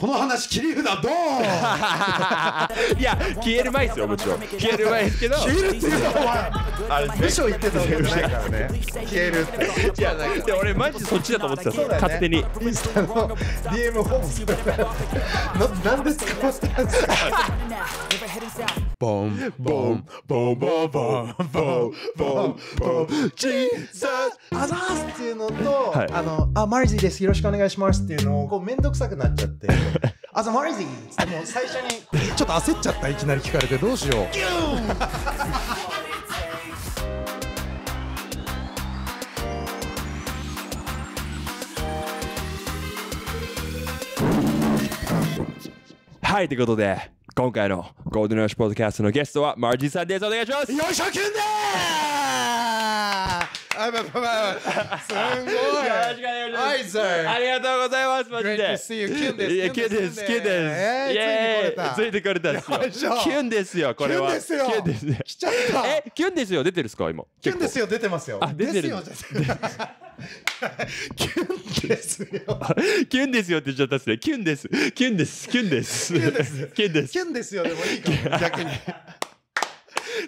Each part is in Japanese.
この話切り札どう いや消える前ですよもちろん消える前ですけど消えるっていうのはあれ部署言ってたわけじゃないからね消えるっていやないか俺マジそっちだと思ってた、ね、勝手にインスタの DM ホームスななんで使わせたんですかボンボンボンボンボンボンボンボンジーザーアザースっていうのと、はい、あのあマリジーですよろしくお願いしますっていうのをこう面倒くさくなっちゃってあざまりぜつってもう最初にちょっと焦っちゃったいきなり聞かれてどうしようはいということで今回のゴールデンラッシュポッドキャストのゲストはマージーさんですお願いしますよいしょきゅんですあ、まあまあまあ、すごい。い、ありがとうございます、マジで。Great to see you. キュンです。キュンです、キュンです。ついてこれた。ついてこれたすよ。キュンですよ、これは。キュンですよ。す来ちゃった。え、キュンですよ、出てるっすか、今。キュンですよ、出てますよ。あ、出てる。キュンですよ。キュンですよって言っちゃったっすね。キュンです。キュンです。キュンです。キュンです。キュンですよ。でもいいかも。逆に。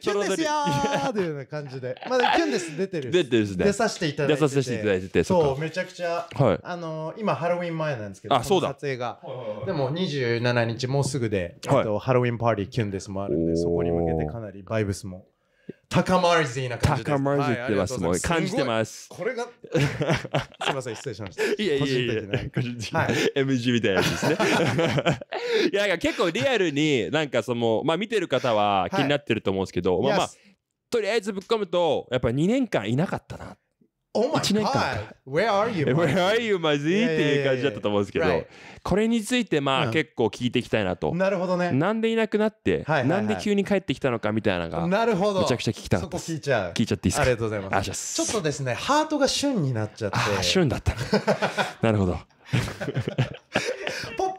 キュンですよーっていうような感じで。まだキュンです出てる。出てるですね。出させていただいてて。出させていただいてて。そう、めちゃくちゃ、はい、あのー、今ハロウィン前なんですけど、あ、そうだ。撮影が。でも27日もうすぐで、はい、とハロウィンパーティーキュンですもあるんで、そこに向けてかなりバイブスも。高まりな感じです。高まりってます。もう感じてます。これが。すみません、失礼しました。いやいやいや、個人的な。MG みたいなやつですね。いや、結構リアルに、なんかその、まあ見てる方は気になってると思うんですけど、まあまあ、とりあえずぶっ込むと、やっぱり2年間いなかったなっ Oh、1年間 Where are you? Where are you, マジっていう感じだったと思うんですけど、これについてまあ、結構聞いていきたいなと。なるほどね。なんでいなくなって、はなんで急に帰ってきたのかみたいなのが、なるほど。めちゃくちゃ聞きたかった聞いちゃう。聞いちゃっていいですかありがとうございます。ちょっとですね、ハートが旬になっちゃって。あ、旬だった。なるほど。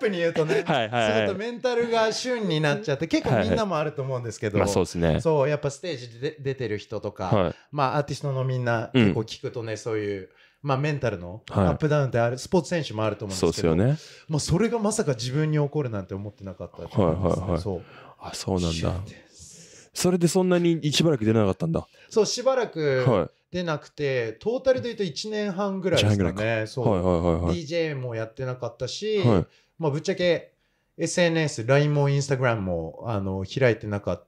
プに言うとね はいはい、はい、とメンタルが旬になっちゃって結構みんなもあると思うんですけど、はいはいまあ、そうですねそうやっぱステージで出てる人とか、はい、まあアーティストのみんな結構聞くとね、うん、そういう。まあ、メンタルのアップダウンってある、はい、スポーツ選手もあると思うんですけどそ、ね、まあ、それがまさか自分に起こるなんて思ってなかった、ね、はいはいはい、そうあそうなんだそれでそんなにしばらく出なかったんだそうしばらく、はい出なくてトータルで言うと1年半ぐらいですかねそう、はいはいはいはい、DJ もやってなかったし、はい、まあ、ぶっちゃけ SNS、LINE も Instagram もあの開いてなかっ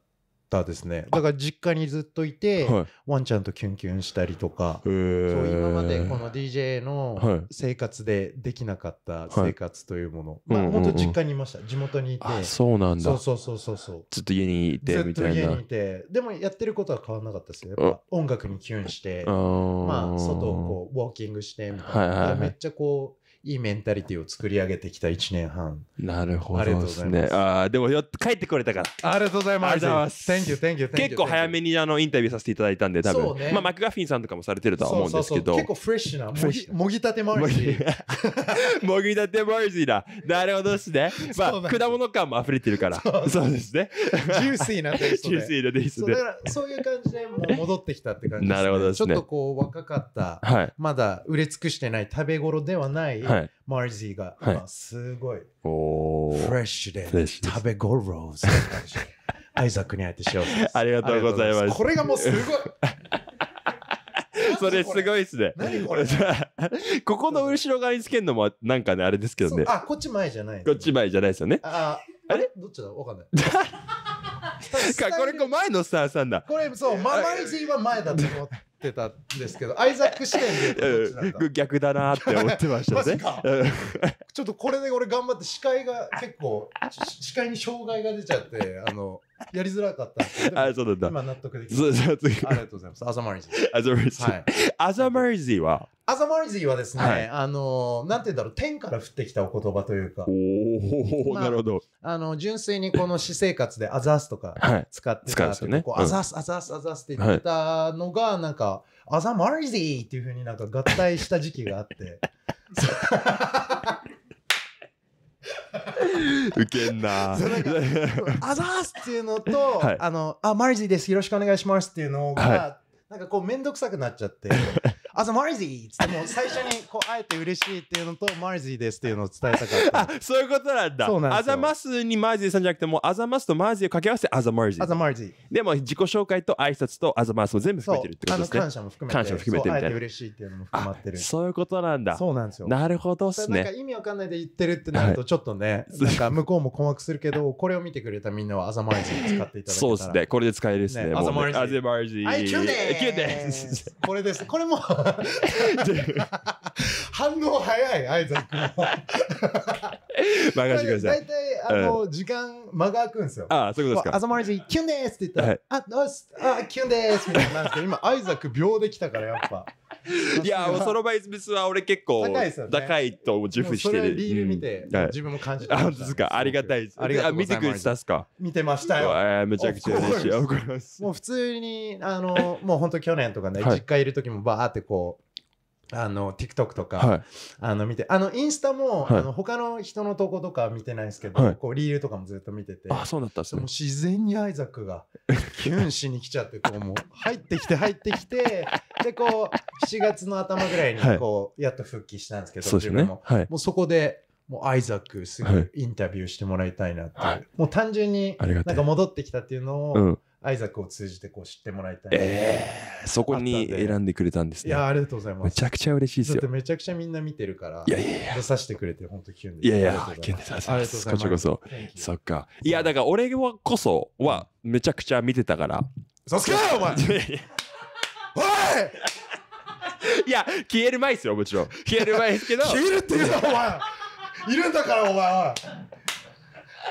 たですね。だから実家にずっといて、はい、ワンちゃんとキュンキュンしたりとか、そう今までこの DJ の生活でできなかった生活というもの、まあ、本当実家にいました、地元にいて、そうなんだ。そうそうそうそうずっと家にいてみたいな。ずっと家にいて、でもやってることは変わらなかったですよ。やっぱ音楽にキュンして、まあ、外をこうウォーキングしてみたいな、はいはいはい、めっちゃこう。いいメンタリティを作り上げてきた1年半。なるほどすああ、でも帰ってこれたから。ありがとうございます。ありがとうございます。Thank you, thank you, thank you. 結構早めにあのインタビューさせていただいたんで、多分。そうね、まあ、マクガフィンさんとかもされてるとは思うんですけど。そうそうそう結構フレッシュな。もぎもぎたてマージー。もぎたてマージーだ。なるほどですね。まあ、果物感も溢れてるから。そうですね。ジューシーなテイストで。ジューシーなテイストで。だから、そういう感じでもう戻ってきたって感じです、ね。なるほどですね。ちょっとこう、若かった、はい、まだ売れ尽くしてない食べ頃ではない、はいはい、マージーが、はい、すごいおフレッシュで食べごろうアイザックに会えてしせ うありがとうございます。これがもうすごいそれすごいっすね。何これ ここの後ろ側につけるのもなんかね、あれですけどね。あ、こっち前じゃない。こっち前じゃないですよね。ああれどっちだわかんない。かこれこう前のスターさんだこれそうママイジーは前だと思ってたんですけど アイザック試験で逆だなって思ってましたねちょっとこれで俺頑張って視界が結構視界に障害が出ちゃってあのやりづらかったんあそうだ今納得できまありがとうございますアザマリジーアザマリジーはアザマリジーはですね、はい、あの、なんて言うんだろう、天から降ってきたお言葉というか。おお、まあ、なるほど。あの、純粋にこの私生活でアザースとか使ってた、はい、使うんですよね。アザース、アザース、アザースって言ったのが、なんか、アザマリジーっていうふうになんか合体した時期があって。ウケんなアザースっていうのと、はい、あの、あ、マリジーです、よろしくお願いしますっていうのが、なんかこう、めんどくさくなっちゃって。あ、s a m a r z つってもう最初にこうあえて嬉しいっていうのとマーゼ z ですっていうのを伝えたかった。あそういうことなんだ。そうなんですよアザマスにマージーさんじゃなくてもアザマスとマージーを掛け合わせてアザマージ as ー。でも自己紹介と挨拶とアザマスも全部含めてるってこあとでのすね。感謝も含めて感謝も含めてみたいなうあえて嬉しいっていうのも含まってる。そういうことなんだ。そうなんですよ。なるほどっすなんかね。意味わかんないで言ってるってなるとちょっとね、なんか向こうも困惑するけど、これを見てくれたみんなはアザマージー使っていただいて。そうですね。これで使えるですね。ねもうねアザマージー。はい、キューです。これです。これも反応早い、アイザック任せてください。大体、あの、時間、間が空くんですよ。ああ、そういうことですか。あざまりキュンですって言ったら、あ、どうし、あ、キュンですみたいなんですけど、今、アイザック秒できたから、やっぱ。いや、その倍別は俺結構高いと自負してる。リール見て、自分も感じてまですか、ありがたいです。ありが見てくれてたすか見てましたよ。めちゃくちゃ嬉しい。もう普通に、あの、もう本当去年とかね、実家いる時もバーってこう、あの TikTok とか、はい、あの見てあのインスタも、はい、あの他の人の投稿とか見てないですけど、はい、こうリールとかもずっと見ててあそうだった、ね、もう自然にアイザックが キュンしに来ちゃってこうもう入ってきて入ってきて でこう7月の頭ぐらいにこう、やっと復帰したんですけど自分も,、ねもうそこでもうアイザックすぐインタビューしてもらいたいなっていもう単純になんか戻ってきたっていうのを、アイザックを通じてこう知ってもらいたい。えー、そこに選んでくれたんですね。いや、ありがとうございます。めちゃくちゃ嬉しいですよ。だってめちゃくちゃみんな見てるから、いやいやや出させてくれて、本当キュンで。いやいや、キュンでさせてす。こちらこそ。そっか。いや、だから俺はこそはめちゃくちゃ見てたから。そっかお前 おいいや、消える前ですよ、もちろん。消える前ですけど。消えるっていうのは、お前いるんだから、お前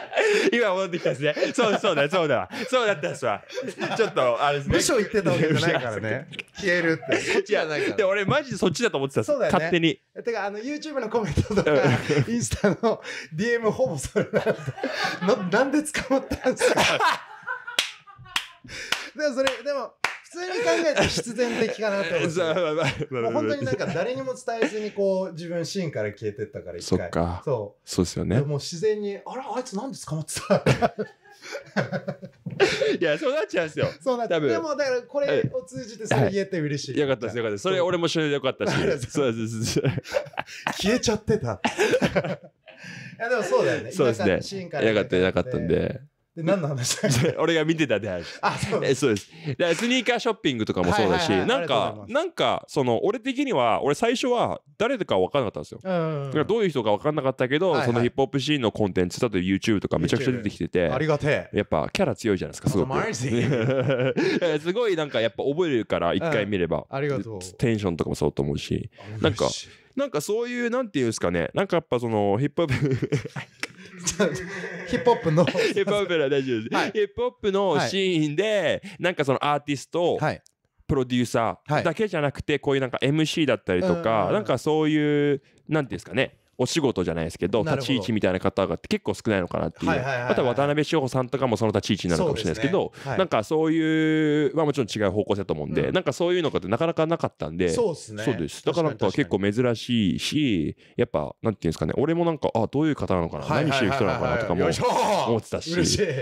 今戻ってきたですね。そうそうだ、そうだそうだったっすわ。ちょっと、あれですね。無所言ってたわけじゃないからね。消えるって。そっちじゃないから。で、俺マジでそっちだと思ってたそうだよね。勝手に。てか、あの、YouTube のコメントとか、インスタの DM ほぼそれなんで。なんで捕まったんですか でもそれ、でも、普通に考えて必然的かなと思って本当になんか誰にも伝えずにこう自分シーンから消えてったから一回そうそうですよねもう自然にあらあいつなんで捕まってたいやそうなっちゃうんですよそうなっちゃうでもだからこれを通じてそれ言えて嬉しい、はい、よかったですよかったそれ俺も一緒でよかったしそうです消えちゃってた いやでもそうだよねそうですねシーンからよかったよかったんでで何の話だ 俺が見てたで話あそうですそうですスニーカーショッピングとかもそうだし、はいはいはい、なんかなんかその俺的には俺最初は誰とか分かんなかったんですよ、うんうん、どういう人か分かんなかったけど、はいはい、そのヒップホップシーンのコンテンツだと YouTube とかめちゃくちゃ出てきてて、ありがてえやっぱキャラ強いじゃないですかすごく すごいなんかやっぱ覚えるから一回見れば、うん、ありがとうテンションとかもそうと思うしなんかなんかそういうなんていうんですかねなんかやっぱそのヒップホップ ヒップホップの。ヒップホップの大丈夫です。はい、ヒップホップのシーンで、はい、なんかそのアーティスト、はい、プロデューサーだけじゃなくて、こういうなんか MC だったりとか、なんかそういう、なんていうんですかね。お仕事じゃないですけど立ち位置みたいな方が結構少ないのかなっていう、あとは渡辺翔吾さんとかもその立ち位置になるかもしれないですけど、ねはい、なんかそういう、まあ、もちろん違う方向性だと思うんで、うん、なんかそういうのってなかなかなかったんでそうです、ね,、だからなんか結構珍しいしやっぱなんていうんですかね俺もなんかあどういう方なのかな、何してる人なのかなとかも思ってたし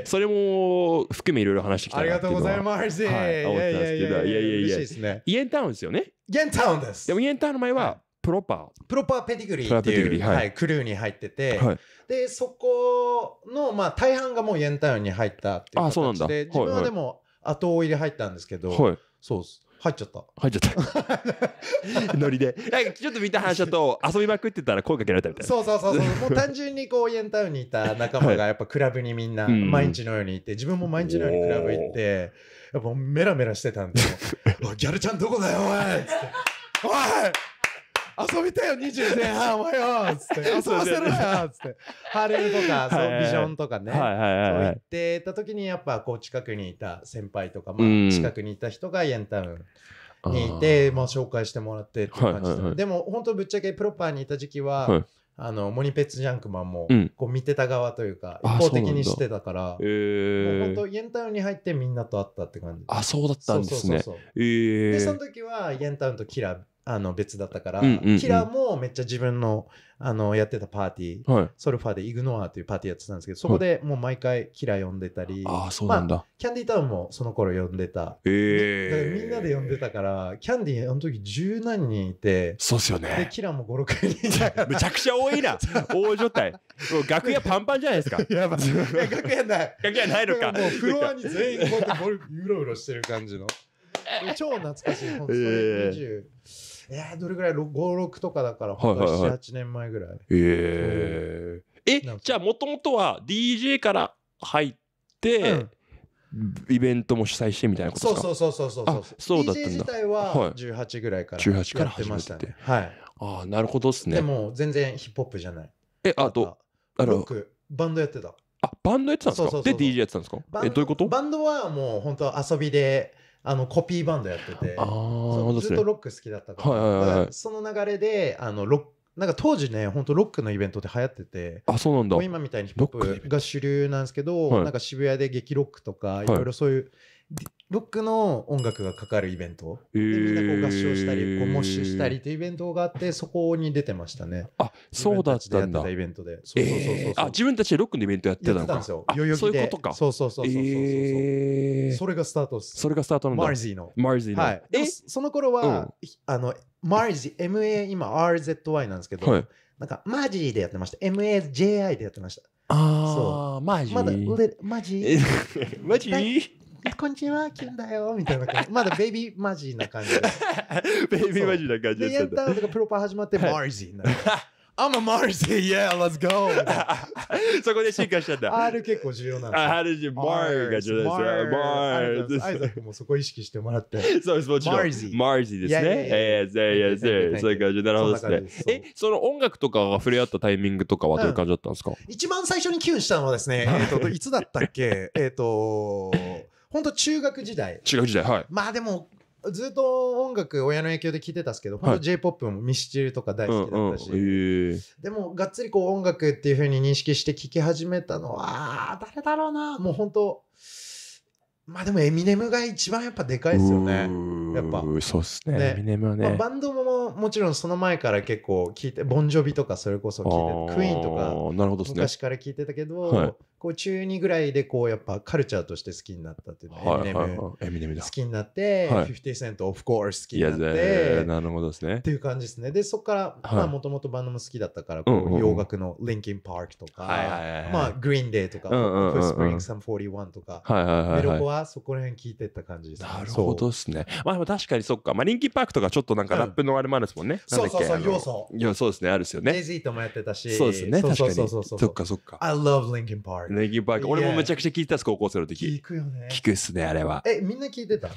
それも含めいろいろ話してきたなありがとうございます、はい、思ってたんですけどいやいやいやいやいやいやイエンタウンですよねイエンタウンですでもイエンタウンの前は、やいプロパープロパーペディグリーっていう、はい、はい、クルーに入ってて、はい、でそこの、まあ、大半がもうイエンタウンに入ったっていう形であそうなんだ、はい、自分はでも後追いで入ったんですけど、はい、そうです入っちゃった。入っちゃった。ノリで。ちょっと見た話だと、遊びまくってたら声かけられたみたいな。そうそうそうそう。もう単純にこう、イエンタウンにいた仲間が やっぱクラブにみんな毎日のようにいて、自分も毎日のようにクラブ行って、やっぱメラメラしてたんで、ギャルちゃんどこだよ、おいおい遊びたいよ、20前半、おはようつって、遊ばせろよつって、ハーレムとか、そう、ビジョンとかね、そう言ってた時に、やっぱこう、近くにいた先輩とか、まあ、近くにいた人がイエンタウン。にいて、まあ、紹介してもらってってい感じで、でも本当ぶっちゃけプロパーにいた時期は、あのモニペッツジャンクマンもこう見てた側というか、一方的にしてたから、えー、もう本当イエンタウンに入ってみんなと会ったって感じあそうだったんですねそえー、でその時はイエンタウンとキラあの別だったから、うんうんうん、キラーもめっちゃ自分のあのやってたパーティー、はい、ソルファーでイグノアというパーティーやってたんですけどそこでもう毎回キラー呼んでたり、はい、あそうなんだ、まあ、キャンディータウンもその頃呼んでた、えー、みんなで呼んでたからキャンディーあの時十何人いてそうっすよねでキラーも56人いた むちゃくちゃ多いな大所帯楽屋パンパンじゃないですか やばい 楽屋ない楽屋ないのかもうフロアに全員こうやってうろうろしてる感じの超懐かしい本当に、えーえー、どれぐらい56とかだから、は8年前ぐらいえー、えじゃあもともとは DJ から入って、イベントも主催してみたいなことですそうそうそうそうそうそうだった DJ 自体は18ぐらいからやってましたね、はい、ああなるほどっすねでも全然ヒップホップじゃないえあとあの僕バンドやってたあバンドやってたんですかで DJ やってたんですかえどういうことバンドはもう本当遊びであのコピーバンドやっててずっとロック好きだったから,、はい、その流れであのロなんか当時ね、本当ロックのイベントって流行ってて、あそうなんだ今みたいにヒップホップが主流なんですけど、はい、なんか渋谷で激ロックとか、いろいろそういうロックの音楽がかかるイベント、でみんなこう合唱したりこうモッシュしたりというイベントがあってそこに出てましたねあそうだったんだイベントでそうそうそうあ自分たちでロックのイベントやってたんですよ代々そういうことかそうそうそうそうそうそう、えそれがスタートそれがスタートなんだマーゼィのマーゼィの、はい、でその頃は、うん、あのマージ MA 今 RZY なんですけど、はい、なんかマジーでやってました MAJI でやってましたああ、マジまだ、マジ マジこんにちは、キュンだよ、みたいな感じ。まだベイビーマジーな感じ ベイビーマジーな感じで。で、やったらプロパ始まって、マージーになる。I'm a Marzi, yeah, let's go! そこで進化しちゃった。R 結構重要なんです。R 重要。m a が重要です。Mar。アイザックもそこ意識してもらって。そうです、もちろん。Marzi。ですね。ええ、ええ、ええ、そういう感じ。なるほどですね。え、その音楽とかが触れ合ったタイミングとかはどういう感じだったんですか一番最初にキュンしたのはですね、えっと、いつだったっけえっと、本当中学時代。中学時代、はい。まあでも、ずっと音楽親の影響で聴いてたんですけど、はい、本当 p o p もミスチルとか大好きだったし、うんうんえー、でもがっつりこう音楽っていうふうに認識して聴き始めたのは誰だろうなもう本当まあでもエミネムが一番やっぱでかいですよねやっぱそうっすね、ね、エミネムはね、まあ、バンドももちろんその前から結構聴いてボンジョビとかそれこそ聴いてクイーンとか昔から聴いてたけど、はいこう中2ぐらいでこうやっぱカルチャーとして好きになったっていうのエミネム好きになって、はい、50セントオフコース好きになって、なるほどですね。っていう感じですね。で、そこから、まあもともとバンドも好きだったから、こう洋楽のリンキンパークとか、まあグリーンデーとか、フスプリングサム41とか、メロコはそこら辺聞いてった感じですなるほどですね。まあ確かにそっか、まあリンキンパークとかちょっとなんかラップのあれもあるですもんね。そうそうそう、要素。要素ですね、あるですよね。デイジーともやってたし、そうですね、確かに。そうそうそう。そっかそっか。I love Linkin Park. ネギバー俺もめちゃくちゃ聞いてたっす、高校生の時。聞くよね。聞くっすね、あれは。え、みんな聞いてた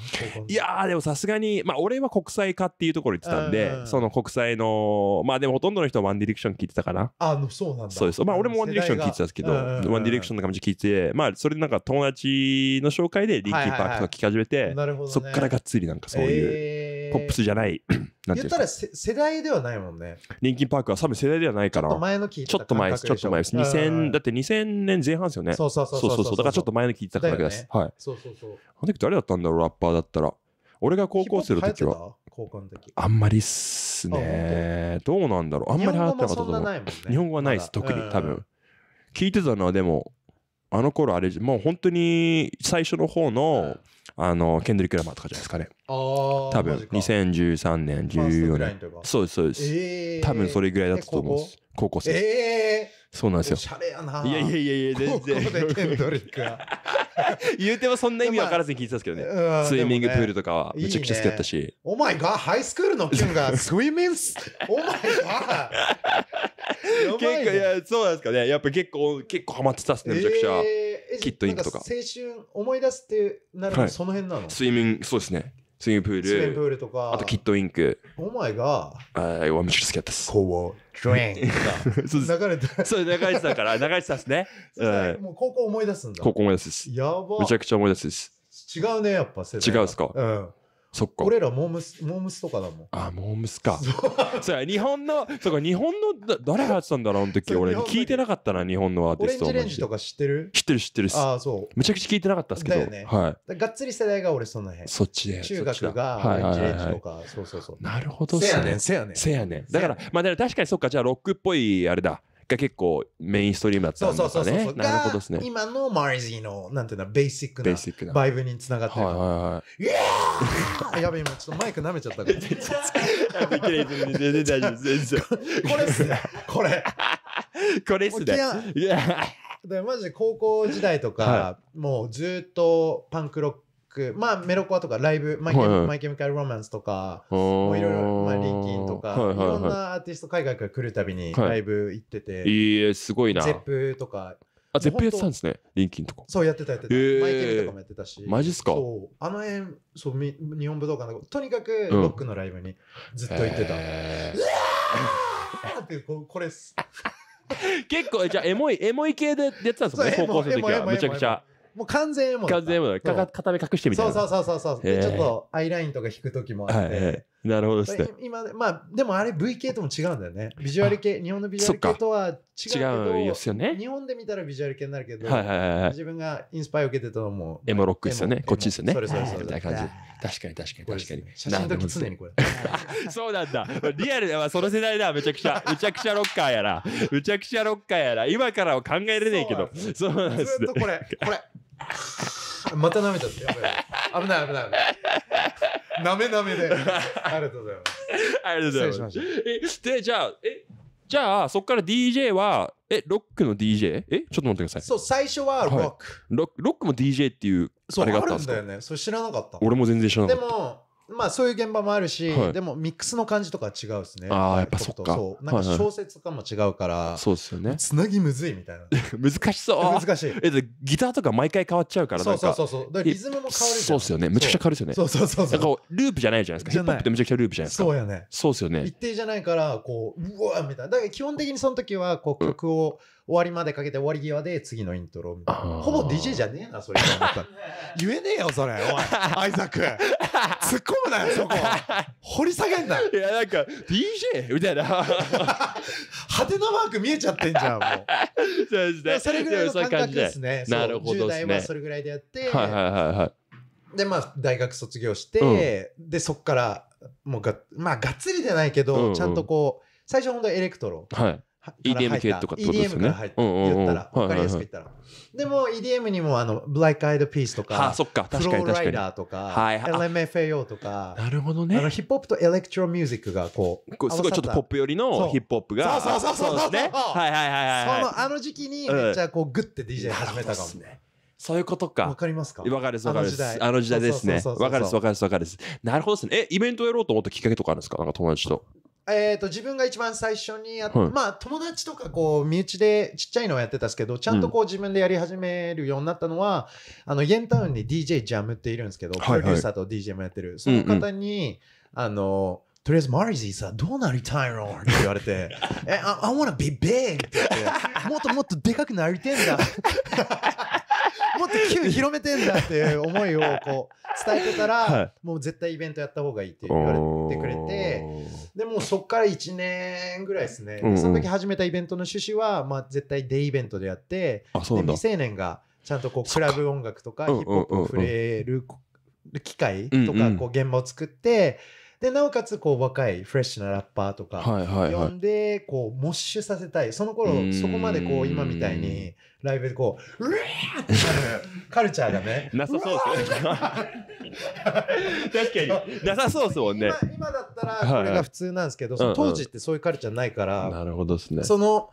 いやー、でもさすがに、まあ俺は国際化っていうところ行ってたんで、その国際の、まあでもほとんどの人はワンディレクション聞いてたかな。あ、そうなんだ。そうです。まあ俺もワンディレクション聞いてたんですけど、ワンディレクションの感じ聞いて、まあそれでなんか友達の紹介でリッキーパークとか聞き始めて、そっからがっつりなんかそういう。ポップスじゃない、言ったら世代ではないもんね。リンキンパークは多分世代ではないかちょっと前の聞いちょっと前です、ちょっと前です。2000、だって2000年前半ですよね。そうそうそうそうそうだからちょっと前の聞いただけです。はい。そうそうそう。あの時誰だったんだろう、ラッパーだったら。俺が高校生の時は、は。高校の時。あんまりっすね。どうなんだろう。あんまり流行ってなかったと思う。日日本語はないです、特に多分。。聞いてたのはでも、あの頃あれ、もう本当に最初の方のあのケンドリック・ラマーとかじゃないですかね多分2013年14年そうですそうです、多分それぐらいだったと思うんです高校生ええそうなんですよしゃれやないやいやいやいや全然でケンドリック 言うてもそんな意味分からずに聞いてたんですけどね、スイミングプールとかはめちゃくちゃ好きだったし、お前がハイスクールのキがスイミングお前が 結構いやそうなんですかねやっぱ結構結構ハマってたっすねめちゃくちゃ、キットインクとか。か青春思い出すってなるの、はその辺なのスイミング、そうですね。スイミングプール。スイミングプールとか。あとキットインク。お前が。はい、わみち好きだった です。こう、ドレインそう流れてそ流れてたから、流れてたですね。うん。もう高校思い出すんだ。高校思い出すです。やば。めちゃくちゃ思い出すです。違うね、やっぱ世違うっすか。うん。そっか。俺らモームス、モームスとかだもん。ああ、モームスか。そうや、日本の、そうか、日本の、だ誰がやってたんだろう、あの時。俺、聞いてなかったな、日本のアーティスト。オレンジレンジとか知ってる知ってる知ってるああ、そう。めちゃくちゃ聞いてなかったっすけど。だよね。はい。がっつり世代が俺、その辺。そっちで。中学がオレンジレンジとか、そうそうそう。なるほどせやねん、せやねん。せやねん。だから、まあ、確かにそっか、じゃあ、ロックっぽい、あれだ。が結構メインストリームだったんですね。なるほどですね。今のマージーのなんていうのベーシックなバイブにつながってる。はいはいはい。やべ今ちょっとマイク舐めちゃったから。全然大丈夫全然。これっすね。これ。これっすね。いや。でマジで高校時代とか、もうずっとパンクロック。まあ、メロコアとかライブ、マイケ,、マイケミカル・ロマンスとか、いろいろ、まあ、リンキンとか、いろんなアーティスト海外から来るたびにライブ行ってて、い、えすごいな。ゼップとか。あ、ゼップやってたんですね、リンキンとか。そうやってた、やってた。マイケルとかもやってたし。マジっすかあの辺、そう、日本武道館のとにかくロックのライブにずっと行ってた。うわーってこ、これっす。結構、じゃあ、エモい、エモい系でやってたんですね、高校生の時は。めちゃくちゃ。もう完全 M だ完全 M だかか片目隠してみたいなそうそうそうそうそう、えちょっとアイラインとか引く時もあって、はいはいなるほどですね。今、まあ、でもあれ V 系とも違うんだよね。ビジュアル系、日本のビジュアル系とは違うけど違ですよね。日本で見たらビジュアル系になるけど、はいはいはい、自分がインスパイを受けてたのも。エモロックですよね。こっちですよね。それそれそれ。みたいな感じ。確かに確かに確かに。写真の時常にこれ。そうなんだ。リアルではその世代だ。めちゃくちゃ。めちゃくちゃロッカーやら。めちゃくちゃロッカーやら。今からは考えれねえけど。そうなんですね。ずっとこれ、これ。また舐めちゃってやばい危ない危ない危ないなめなめでありがとうございますありがとうございますでじゃあえじゃあそこから DJ はえロックの DJ えちょっと待ってくださいそう最初はロック、はい、ロックロックも DJ っていうあれがあったんですかそうあるんだよねそれ知らなかった俺も全然知らなかったでもまあそういう現場もあるし、はいでもミックスの感じとかは違うですね。ああ、やっぱそっかそうなんか小説とかも違うから、そうですよねつなぎむずいみたいな。難しそう難しい。えっギターとか毎回変わっちゃうからそうそうそうそう。だからリズムも変わるそうっすよねめちゃくちゃ変わるっすよねそうそうそうそなんか。ループじゃないじゃないですかヒップホップってめちゃくちゃループじゃないですかそうやね。そうですよね一定じゃないからこううわーみたいなだから基本的にその時はこう曲を終わりまでかけて終わり際で次のイントロみたいな。ほぼ DJ じゃねえな、それ 言えねえよ、それ。おい、アイザック。突っ込むなよ、そこ。掘り下げんな。いや、なんか、DJ? みたいな。はてなマーク見えちゃってんじゃん、もう。そうですね。それぐらいの感覚ですね。なるほど、10代はそれぐらいでやって。はいはいはいはい。で、まあ、大学卒業して、うん、で、そっから、もうが、まあ、がっつりじゃないけど、うんうん、ちゃんとこう、最初ほんとエレクトロ。はい。EDM 系とかってことですよね。EDM から入った。言ったら、わかりやすく言ったら。でも EDM にもあの、ブライク・アイド・ピースとか、フローライダーとか、LMFAO とか、なるほどね。あのヒップホップとエレクトロミュージックがこう、すごいちょっとポップ寄りのヒップホップが。そうそうそうそう。はいはいはいはい。あの時期にめっちゃこうグッて DJ 始めたかも。そういうことか。わかりますかわかるです、わかるです。あの時代ですね。わかるです、わかるです、わかるです。なるほどですね。え、イベントやろうと思ったきっかけとかあるんですかなんか友達と。えーと、自分が一番最初にやっ、はい、まあ友達とかこう身内でちっちゃいのをやってたんですけどちゃんとこう自分でやり始めるようになったのは、うん、あのイエンタウンに DJ ジャムっているんですけど、はいはい、プロデューサーと DJ もやってるその方に、うんうん、あのとりあえずマリジーさどうなりたいのって言われて「え I, I wanna be big」って言って「もっともっとでかくなりてんだ」もっと球広めてんだっていう思いをこう伝えてたら、はい、もう絶対イベントやった方がいいって言われてくれてでもそっから1年ぐらいですね、うんうん、その時始めたイベントの趣旨は、まあ、絶対デイイベントでやって未成年がちゃんとこうクラブ音楽とかヒップホップを触れる機会とかこう現場を作って。うんうんうんうんでなおかつこう若いフレッシュなラッパーとか呼んでこうモッシュさせたいその頃そこまでこう今みたいにライブでこう「うわ!」ってなるカルチャーがね なさそうですね確かになさそうですもんね今だったらこれが普通なんですけど、当時ってそういうカルチャーないから、なるほどですねその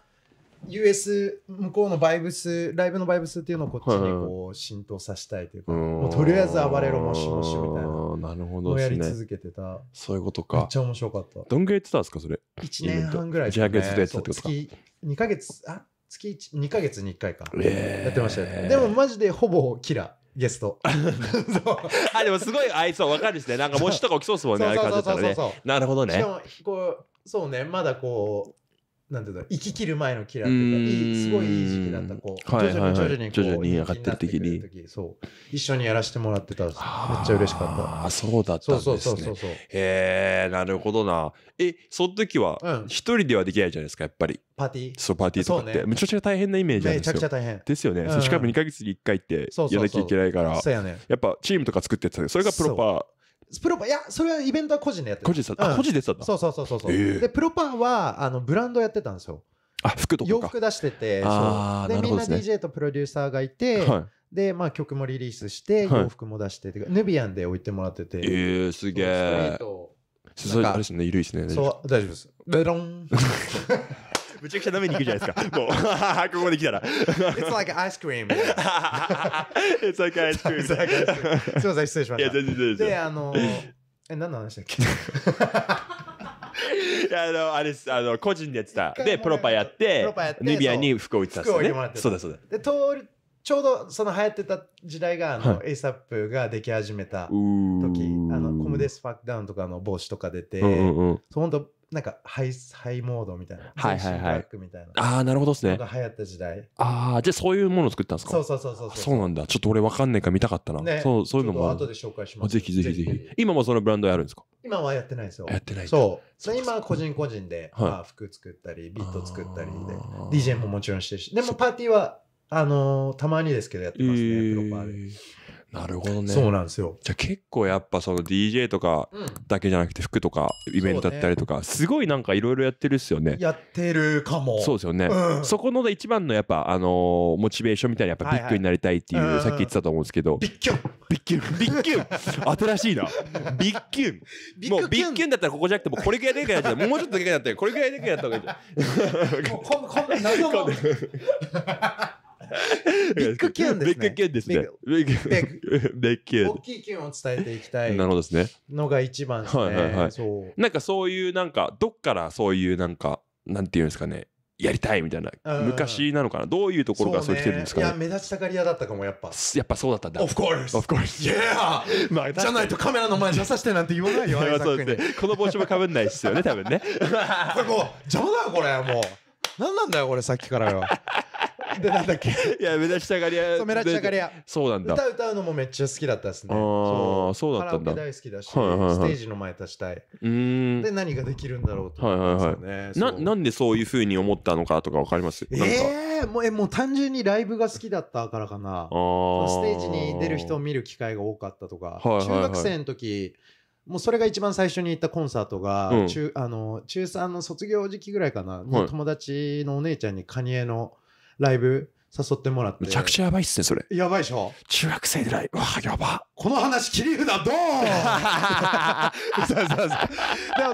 US 向こうのバイブスライブのバイブスっていうのをこっちにこう浸透させたいというか、もうとりあえず暴れろもしもしみたいななるほどをやり続けてた。そういうことか。めっちゃ面白かった。どんぐらいやってたんですか、それ。1年半ぐらいでかね。1ヶ月でやってたってことか月2ヶ月、あ月1、2ヶ月に1回か。ややってましたよね。でも、マジでほぼキラ、ゲスト。あ、でもすごい、あいつはわかるですね。なんか、模試とか起きそうですもんね、ああいう感だったらね。なるほどしねか。もこうそうねまだこう、なんていうの生ききる前のキラーっていうかすごいいい時期だったこう徐々に徐々に徐々に上がってる時にそう一緒にやらせてもらってためっちゃ嬉しかったあそうだったんですねそうそうそうへえなるほどなえその時は一人ではできないじゃないですかやっぱりパーティーそうパーティーとかってめちゃくちゃ大変なイメージなんですよめちゃくちゃ大変ですよねしかも2か月に1回ってやらなきゃいけないからやっぱチームとか作ってたそれがプロパープロパいやそれはイベントは個人でやって個人で、うん、個人でやったそうそうそうそう、えー、でプロパはあのブランドやってたんですよあ服とか洋服出しててそうで、ね、みんな DJ とプロデューサーがいて、はい、でまあ曲もリリースして洋服も出して、はい、ヌビアンで置いてもらっててえー、すげえそれあれですねいるいですねそう大丈夫ですベロン めちゃくちゃ舐めに行くじゃないですか。もう、ここで来たら。It's like ice cream. It's like ice cream. すみません、失礼しました。いや、全然全然。で、あの、え、何の話だっけ いやあのあれですあの個人でやってたでプロパやってヌビアに服を売ってたんですねそうだそうだでちょうどその流行ってた時代があの、はい、ASAP ができ始めた時あのコムデス・ファックダウンとかの帽子とか出て、うんうん、本当なんかハイハイモードみたいな。はいはいはい。みたいな。ああ、なるほどですね。が流行った時代。ああ、じゃあそういうものを作ったんですかそうそうそうそうそう。そうなんだ。ちょっと俺わかんないか見たかったな。ね、そうそういうのも後で紹介します。ぜひぜひぜひ。今もそのブランドやるんですか今はやってないですよ。やってないそう。そ今は個人個人で、はいまあ、服作ったり、ビット作ったりで、DJ ももちろんしてるし、でもパーティーは、あのー、たまにですけどやってますね、プロパーで。なるほどね。そうなんですよ。じゃあ結構やっぱその DJ とかだけじゃなくて服とかイベントだったりとか、ね、すごいなんかいろいろやってるっすよね。やってるかも。そうですよね。うん、そこの一番のやっぱあのー、モチベーションみたいなやっぱビッグになりたいっていう、はいはい、さっき言ってたと思うんですけど。ビッキュンビッキュンビッキュン 新しいな。ビッキュンもうビッキュンだったらここじゃなくてもこれぐらいでかいやつもうちょっとでかいやつたこれぐらいでかいやつた こんな謎の。ビッグキュンですね。ビッグキュンですね。ビッグキュン。大きいキュンを伝えていきたいですね。のが一番ですね。はいはいはい。そうなんかそういうなんかどっからそういうなんかなんていうんですかねやりたいみたいな、うん、昔なのかなどういうところがそう来てるんですか、ねね、いや目立ちたがり屋だったかもやっぱやっぱそうだったんだ Of course Of course Yeah、まあ、じゃないとカメラの前に出させてなんて言わないよ そうですねこの帽子もかぶんないっすよね多分ね これもう邪魔だよこれもう何なんだよこれさっきからよ でなんだっけいや目立ちたがり屋目立ちたがり屋そうなんだ歌歌うのもめっちゃ好きだったですねああそうだったんだカラオケ大好きだし、はいはいはい、ステージの前立ちたいうんで何ができるんだろうと思ったんですよね、はいはいはい、ななんでそういうふうに思ったのかとかわかりますええー、もうえもう単純にライブが好きだったからかなあステージに出る人を見る機会が多かったとか、はいはいはい、中学生の時、もうそれが一番最初に行ったコンサートが、うん、中あの中3の卒業時期ぐらいかな、はい、友達のお姉ちゃんにカニエのライブ誘ってもらってめちゃくちゃやばいっすねそれやばいでしょ中学生ぐらいわあやばこの話切り札ドン そうで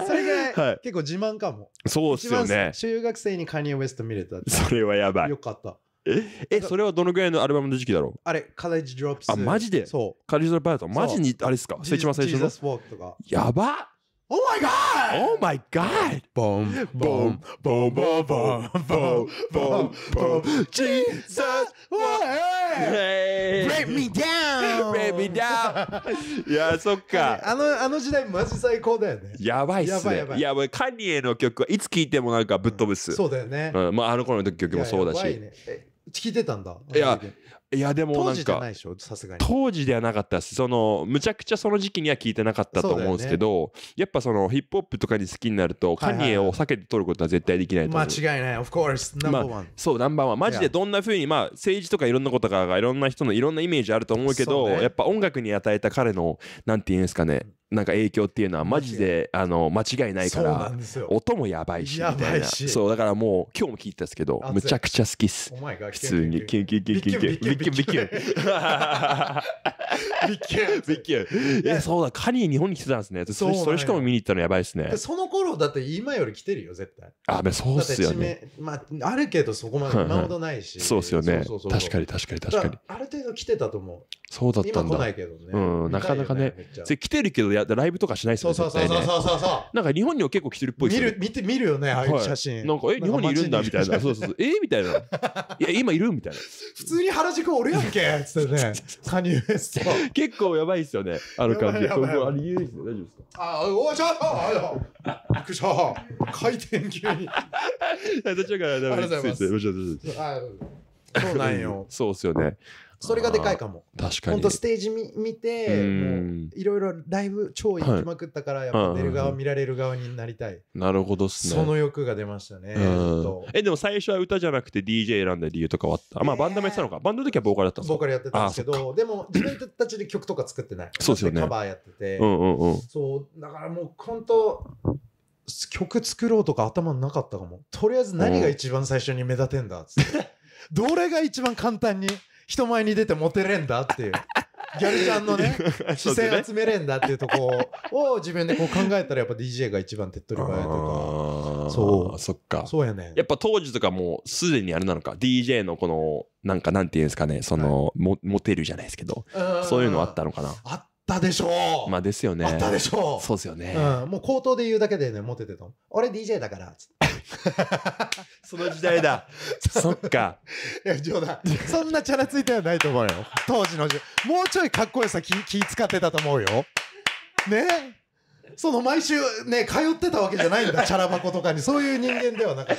もそれが、はい、結構自慢かもそうっすよね中学生にカニエ・ウエスト見れたそれはやばいよかったえ、それはどのぐらいのアルバムの時期だろうあれ、カレッジ・ドロップス。あ、マジでそう。カレッジ・ドロップスマジにあれっすか一番最初の。ジーザス・ウォークとか。やばオーマイガー d Oh my god! ボンボンボンボンボンボンボンボンジーザス・ウォーク t Break me down! Break me いや、そっか。あの、あの時代マジ最高だよね。やばいっすね。やばいやばい。カニエの曲はいつ聴いてもなんかぶっ飛ぶっす。そうだよね。うん、まああの頃の曲もそうだし。聞いてたんだいやいやでも当時じゃないでしょさすがに当時ではなかったですそのむちゃくちゃその時期には聞いてなかったと思うんですけど、ね、やっぱそのヒップホップとかに好きになると、カニエを避けて取ることは絶対できないと思う間違いない of course ナンバーワン、まあ、そうナンバーワンマジでどんなふうに、まあ、政治とかいろんなことがいろんな人のいろんなイメージあると思うけど、ね、やっぱ音楽に与えた彼のなんて言うんですかね、うんなんか影響っていうのはマジであの間違いないから音もやばいしみたいなそうだからもう今日も聞いたんですけどむちゃくちゃ好きっす普通にキュンキュンキュンキュンキュンビキュン。ビキュン。ビキュン。いや、そうだ、カニ日本に来てたんですね。そそれしかも見に行ったのやばいですね。その頃だって今より来てるよ、絶対。あ、まあ、そうっすよね。まあ、あるけどそこまで今ほどないし。そうっすよね。確かに確かに確かに。ある程度来てたと思う。そうだったんだ。来ないけどね。うん、なかなかね。来てるけどや、ライブとかしないっすよね。そうそうそうそうそう。なんか日本にも結構来てるっぽい見る、見て、見るよね、ああいう写真。なんか、え、日本にいるんだみたいな。そうそうそう。えみたいな。いや、今いるみたいな。普通に原宿俺やっけっつってね、カニウエスト。結構やばいっすよね、ある感じ。あすね、大丈夫ですかあ、おいしょあく回転急に。途から、ありがとうございます。そうなんよ。そうっすよね。それがでかいかも確かに本当ステージみ見ていろいろライブ超行きまくったから、やっぱ出る側見られる側になりたいなるほどっすねその欲が出ましたねえでも最初は歌じゃなくて DJ 選んだ理由とかはあったまあバンドもやってたのかバンドの時はボーカルだったんですかボーカルやってたんですけどでも自分たちで曲とか作ってないそうですよねカバーやってて、そうだからもう本当曲作ろうとか頭なかったかもとりあえず何が一番最初に目立てんだっつって、どれが一番簡単に人前に出てモテれんだっていう。ギャルちゃんの ね、視線集めれんだっていうとこを自分でこう考えたらやっぱ DJ が一番手っ取り早いとか。そう。そっか。そうやね。やっぱ当時とかもうすでにあれなのか、DJ のこの、なんかなんていうんですかね、その、はい、もモテるじゃないですけど、そういうのあったのかな。あったでしょう。まあですよね。あったでしょう。そうですよね。うん。もう口頭で言うだけでね、モテてたあれ DJ だから、その時代だ。そっか。いや、冗談。そんなチャラついてはないと思うよ。当時の時もうちょいかっこよさ気気使ってたと思うよ。ねその毎週ね、通ってたわけじゃないんだ、チャラ箱とかに。そういう人間ではなかっ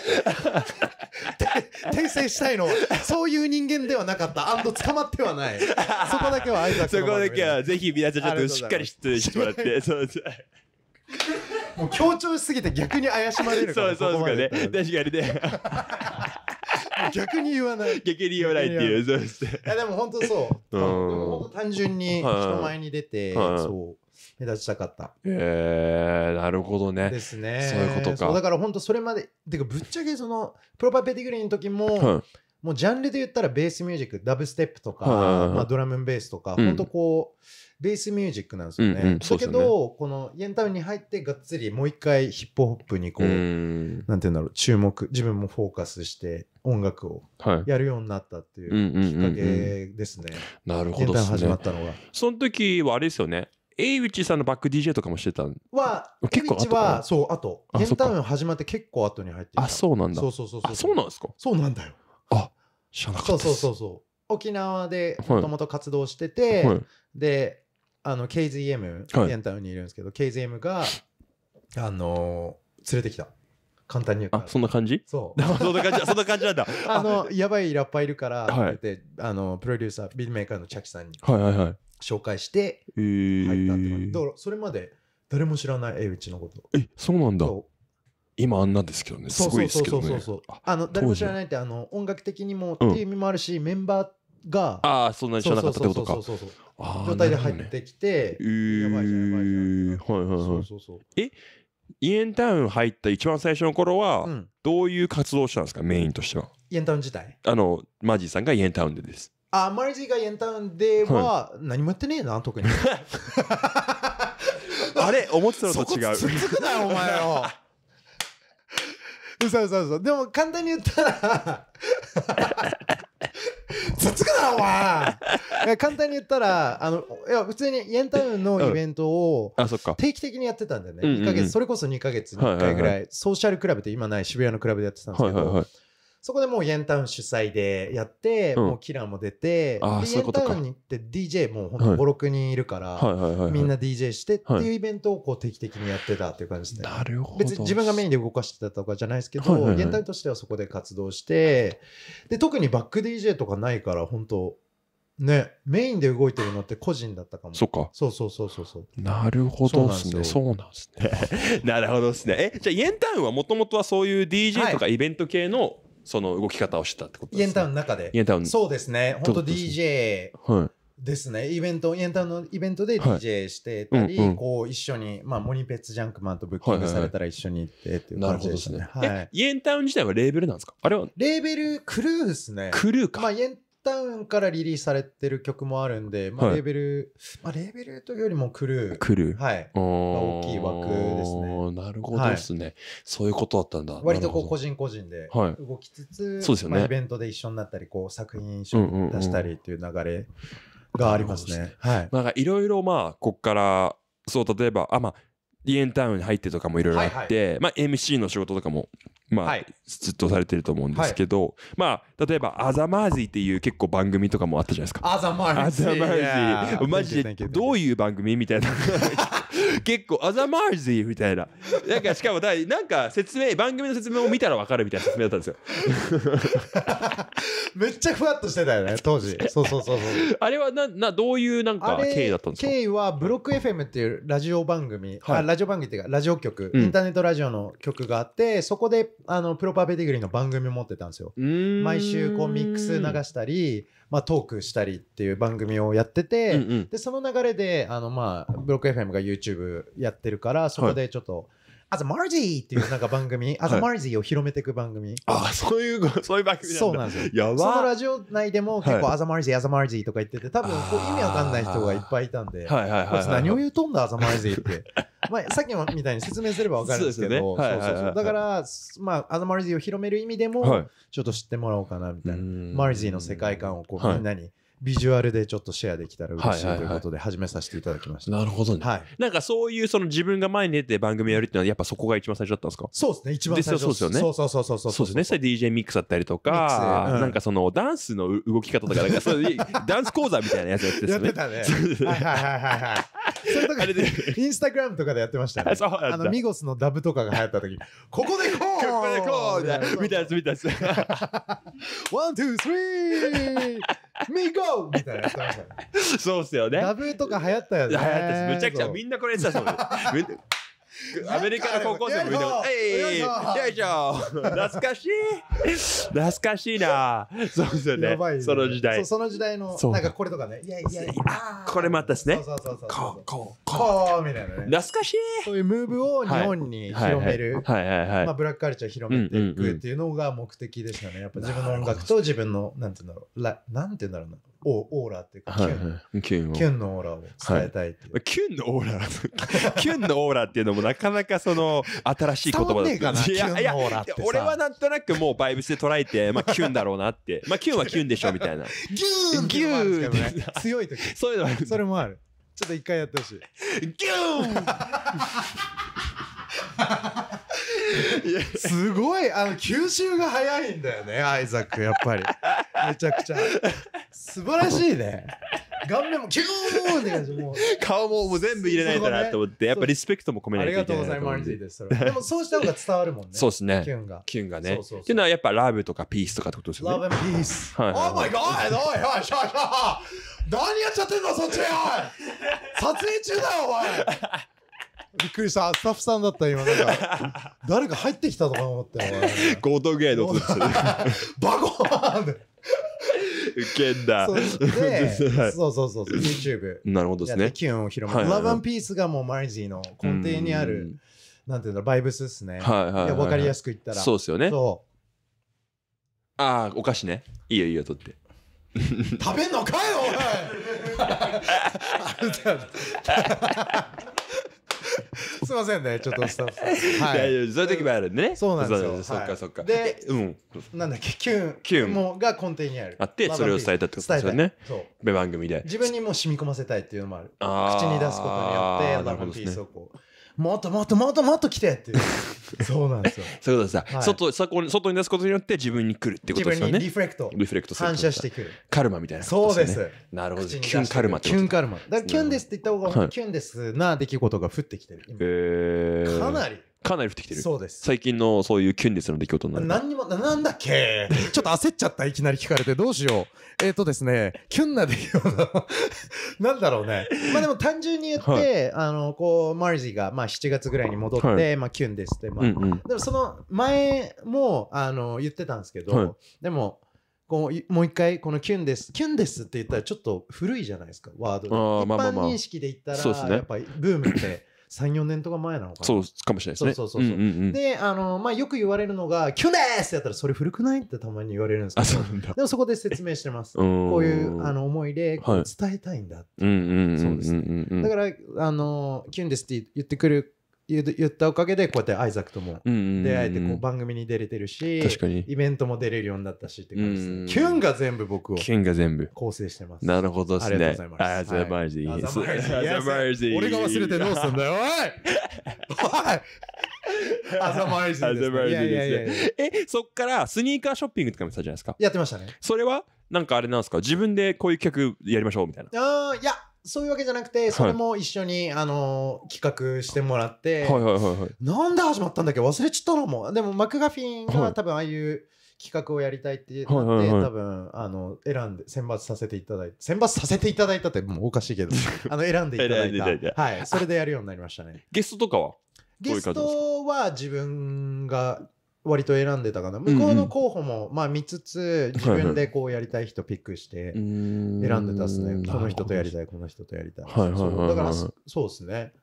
た。訂正したいのは、そういう人間ではなかった。アンド捕まってはない。そこだけは挨拶そこだけは、ぜひ皆さんちょっとしっかり失礼してもらって。そうです。もう強調しすぎて逆に怪しまれるからそうそうですかね確かにね逆に言わない逆に言わないっていうそうですねいやでも本当そうでも単純に人前に出て、そう目立ちたかった。えー、なるほどね。ですね。そういうことか。だから本当それまで、てかぶっちゃけその、プロパペティグリーの時も、うん、もうジャンルで言ったらベースミュージック、ダブステップとか、うん、まあ、ドラムベースとか、本当こう、ベースミュージックなんですよね。うんうん、だけど、このエンタンに入ってがっつりもう一回ヒップホップにこう、うなんていうんだろう、注目、自分もフォーカスして音楽をやるようになったっていうきっかけですね。なるほど、ね、始まったのが。その時はあれですよね。エイさんのバック DJ とかもしてたんは、結構後は、そう、あと、エンタン始まって結構後に入ってあ、そうなんだ。そうそうそうそう。そうなんですかそうなんだよ。あ、知らなかったそうそうそうそう。沖縄でもともと活動してて、で、あの KZM ケンタウンにいるんですけど、はい、KZM があのー、連れてきた簡単に言うとあそんな感じそう そんな感じそんな感じなんだ あのやばいラッパーいるからって、はい、あのプロデューサービルメーカーのチャキさんに紹介して入ったって感えー、それまで誰も知らないえうちのことえそうなんだ今あんなですけどねすごいですけどねそうそうそうそうあの誰も知らないってあの音楽的にもっていう意味もあるし、うん、メンバーがああそんなに知らなかったってことか状態で入ってきて、ね、やばいじゃんやばいじゃん、えはいはいはいそうそうそうえイエンタウン入った一番最初の頃は、うん、どういう活動をしたんですかメインとしてはイエンタウン自体あのマジーさんがイエンタウンでですあマジーがイエンタウンでは、はい、何もやってねえな特に あれ思ってたのと違うそこつくなよお前よそうそうそうでも簡単に言ったらだろお前簡単に言ったらあのいや普通にイエンタウンのイベントを定期的にやってたんだよね、うん、ヶ月それこそ2ヶ月に1回ぐらい、はいはいはい、ソーシャルクラブって今ない渋谷のクラブでやってたんですけど、はいはいはいそこでもうエンタウン主催でやって、うん、もうキラーも出て、あヤンタウンに行って DJ もうほんと5、6人いるから、みんな DJ してっていうイベントをこう定期的にやってたっていう感じですね。なるほど。別に自分がメインで動かしてたとかじゃないですけど、はいはいはい、ンタウンとしてはそこで活動して、で、特にバック DJ とかないから、本当ね、メインで動いてるのって個人だったかも。そっか。そうそうそうそうそう。なるほどですね。そうなんですね。なるほどですね。え、じゃあ、イエンタウンはもともとはそういう DJ とかイベント系のその動き方をしたってことです、ね、イエンタウンの中で。イエンタウンそうですね。本当 DJ ですね。イベント、イエンタウンのイベントで DJ してたり、はいこう一緒に、まあ、モニペッツジャンクマンとブッキングされたら一緒に行ってっていう感じね。はいはいはい、なるほどですね、はい。イエンタウン自体はレーベルなんですかあれはレーベルクルーですね。クルーか。まあ、イエンタウンからリリースされてる曲もあるんで、まあ、レーベル、まあ、レーベルというよりもクルー。クルー。はい。あ、大きい枠ですね。なるほどですね、そういうことだったんだ。割とこう個人個人で動きつつ、そうですよねまあイベントで一緒になったり、こう作品一緒に出したりという流れがありますうんうんうね。はい。なんかいろいろまあこっからそう例えばあまあリエンタウンに入ってとかもいろいろあって、まあ、MC の仕事とかもまあ、はい、ずっとされてると思うんですけど、はい、まあ、例えば、アザマージーっていう結構番組とかもあったじゃないですか。アザマージー。アザマージー。マジで、どういう番組みたいな結構、あざまーじーみたいな。なんか、しかもだ、なんか説明、番組の説明を見たらわかるみたいな説明だったんですよ。めっちゃふわっとしてたよね、当時。そうそうそうそう。あれはな、な、どういうなんか経緯だったんですか経緯は、ブロック FM っていうラジオ番組、はい、ラジオ番組っていうか、ラジオ局、うん、インターネットラジオの曲があって、そこで、あの、プロパーペディグリーの番組を持ってたんですよ。毎週、こう、ミックス流したり、まあ、トークしたりっていう番組をやってて、うんうん、で、その流れで、あの、まあ、ブロック FM が YouTube YouTube やってるからそこでちょっと、はいアザマージーっていうなんか番組、アザマージーを広めていく番組。ああ、そういう、そういう番組そうなんですよ。やばそのラジオ内でも結構、アザマージー、アザマージーとか言ってて、多分こう意味わかんない人がいっぱいいたんで、はいはいはい何を言うとんだ、アザマージーって。まあ、さっきみたいに説明すればわかるんですけど、だから、まあ、アザマージーを広める意味でも、ちょっと知ってもらおうかなみたいな。マージーの世界観をこうみんなにビジュアルでちょっとシェアできたら嬉しいということで始めさせていただきました。なるほどね。はい。なんかそういうその自分が前に出て番組やるっていうのはやっぱそこが一番最初だったんですかそうですね、一番最初。そうですよね。そうそうそうそうそうそうですね。それ DJ ミックスだったりとか、うん、なんかそのダンスの動き方とか、なんかそういう ダンス講座みたいなやつやってたね。やってたね。はいはいはいはい。それとか、れでインスタグラムとかでやってましたね。そうあの、ミゴスのダブとかが流行った時、ここでこうここでこうみたいなやつ、みたいなやつ。ワン、ツー、スリーミゴーみたいなそうっすよね。ダブとか流行ったよね。流行ったす。むちゃくちゃみんなこれやってたそうです。アメリカの高校生も見たこえいよいしょ懐かしい懐かしいなそうですよね、その時代その時代のなんかこれとかねいやいやいやこれもあったですねこうこうこうみたいな、懐かしいそういうムーブを日本に広めるブラックカルチャー広めていくっていうのが目的でしたねやっぱ自分の音楽と自分のなんていうんだろうなんていうんだろうなオーラっていうか、はいはい、キュンのオーラを伝えたい、はい、キュンのオーラキュンのオーラっていうのもなかなかその新しい言葉だったいやいや俺はなんとなくもうバイブスで捉えて、まあ、キュンだろうなってまあキュンはキュンでしょみたいな ギューンギューン、ね、強い時そういうのそれもあるちょっと一回やってほしいギューン すごいあの吸収が早いんだよねアイザックやっぱりめちゃくちゃ素晴らしいね顔面もキューンって感じもう顔ももう全部入れないとなと思って、やっぱリスペクトも込めないといけないありがとうございますマジですそでもそうした方が伝わるもんねそうですねキュンがキュンがねっていうのはやっぱラブとかピースとかってことですよねラブピースはい、おいおいしゃしゃ何やっちゃってんだそっちおい撮影中だよおいびっくりした、スタッフさんだった、今、なんか、誰か入ってきたとか思って。強盗ぐらいの音するバゴーンウケんだ。そうそうそうそう、YouTube。なるほどですね。キュンを広める。Love and Peace がもうマリジーの根底にある、なんていうのバイブスっすね。はいはいわかりやすく言ったら。そうっすよね。ああ、お菓子ね。いいよいいよ、取って。食べんのかよ、おい すいませんね、ちょっとスタッフ。はい、そういう時もあるんでね。そうなんですよ。そっかそっか。で、うん。なんだっけ、キュン。キュン。もが根底にある。あって、それを伝えたってことですよね。そう。番組で。自分にも染み込ませたいっていうのもある。口に出すことによって、ワンピースをこう。もっともっともっともっと来てってう そうなんですよ そういうことさ、はい、外外外に出すことによって自分に来るってことですよね自分にリフレクトリフレクト反射してくるカルマみたいな、ね、そうですなるほどキュンカルマってキュンカルマだからキュンですって言った方が、はい、キュンですな出来事が降ってきてる、えー、かなりかなり降ってきてる。そうです。最近のそういうキュンデスの出来事になる。何にも、なんだっけ ちょっと焦っちゃった、いきなり聞かれて。どうしよう。えっ、ー、とですね、キュンな出来事。なんだろうね。まあでも単純に言って、はい、あの、こう、マリジーが、まあ7月ぐらいに戻って、はい、まあキュンですって、まあ、うんうん、でもその前も、あの、言ってたんですけど、はい、でも、こうもう一回このキュンですキュンですって言ったらちょっと古いじゃないですかワード一般認識で言ったら、やっぱりブームって34年とか前なのかなそうかもしれないですねそうそうそうそううんうんうん、であの、まあ、よく言われるのが「キュンです!」ってやったらそれ古くないってたまに言われるんですけどでもそこで説明してます こういうあの思いで伝えたいんだって、はい、うでだからあの「キュンです」って言ってくる言ったおかげでこうやってアイザックとも出会えてこう番組に出れてるし確かにイベントも出れるようになったしって感じですねキュンが全部僕をキュンが全部構成してますなるほどですねありがとうございますアザマージーざザマージー俺が忘れてどうすんだよおいおいアザマージーですねいいやいえそっからスニーカーショッピングとかもしたじゃないですかやってましたねそれはなんかあれなんですか自分でこういう曲やりましょうみたいなああいやそういうわけじゃなくてそれも一緒に、あの企画してもらって、はいはいはいはい、なんで始まったんだっけ忘れちゃったのもでもマクガフィンが多分ああいう企画をやりたいってって、はいはいはい、多分あの選んで選抜させていただいて選抜させていただいたってもうおかしいけど あの選んでいただいたはいそれでやるようになりましたねゲストとかはゲストは自分が割と選んでたかな向こうの候補も、まあ見つつ自分でこうやりたい人ピックして選んでたっすね、この人とやりたいこの人とやりたい、はいだからそうっすね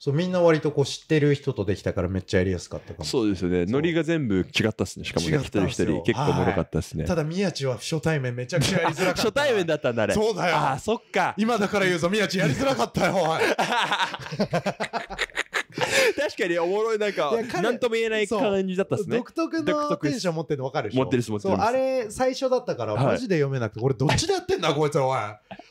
そうみんな割とこう知ってる人とできたからめっちゃやりやすかったかもそうですよねノリが全部違ったっすねしかも一人一人結構もろかったっすね、ただ宮地は初対面めちゃくちゃやりづらかった初対面だったんだあれそうだよあそっか今だから言うぞ宮地やりづらかったよおい 確かにおもろいなんか何とも言えない感じだったっすね独特のテンション持ってるの分かるでしょ持ってるし持ってるあれ最初だったからマジで読めなくて、はい、俺どっちでやってんだこいつおい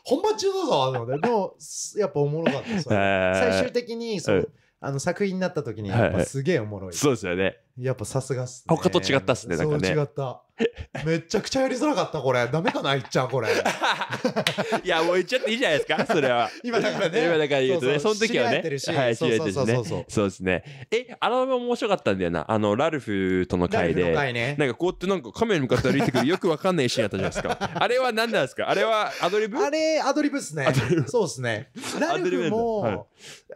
本番中だぞでもやっぱおもろかった最終的にそはい、あの作品になった時にやっぱすげえおもろい、はい、そうですよねやっぱさすがっすね。他と違ったっすね、なんかね。違った。めちゃくちゃやりづらかった、これ。ダメかな、いっちゃん、これ。いや、もう言っちゃっていいじゃないですか、それは。今だからね。今だから言うとね、その時はね。はい、知り合ってるしね。そうですね。え、あのも面白かったんだよな。あの、ラルフとの会で。ね、なんかこうやってなんかカメラに向かって歩いてくる、よくわかんないシーンやったじゃないですか。あれは何なんですかあれはアドリブあれ、アドリブっすね。そうっすね。ラルフも、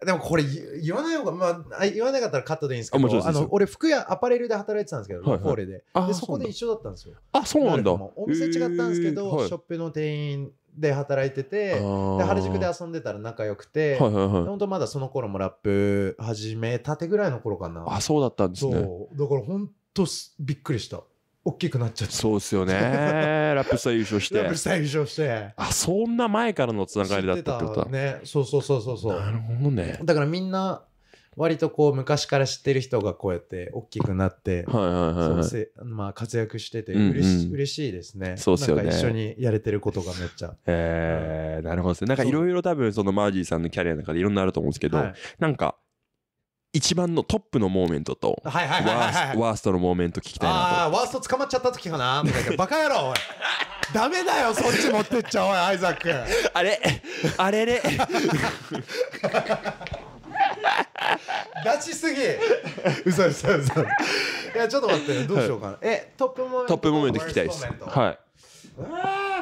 でもこれ言わない方が、まあ、言わなかったらカットでいいんですけど、あの、俺、服屋、アパレルで働いてたんですけど、はいはい、ーレででそこで一緒だったんですよあそうなんだお店違ったんですけど、ショップの店員で働いててで原宿で遊んでたら仲良くて、はいはいはい、本当まだその頃もラップ始めたてぐらいの頃かなあそうだったんですねだから本当びっくりした大きくなっちゃったそうですよね ラップスター優勝してラップスター優勝してあそんな前からのつながりだったってことだねそうそうそうそうそうなるほどねだからみんな割とこう昔から知ってる人がこうやって大きくなって、はいはいはい、まあ、活躍しててうれし,、うんうん、しいですね。そうすよね。一緒にやれてることがめっちゃ。えー、うん、なるほどですね。なんかいろいろ多分そのマージーさんのキャリアの中でいろんなあると思うんですけど、はい、なんか一番のトップのモーメントと、ワーストのモーメント聞きたいなと。あワースト捕まっちゃった時かなみたいな。バカ野郎、おい。ダメだよ、そっち持ってっちゃおい、アイザック。あれあれれ、ガ チすぎ嘘嘘嘘いやちょっと待ってどうしようかな、はい、えトップモメントトップモメント聞きたいですはい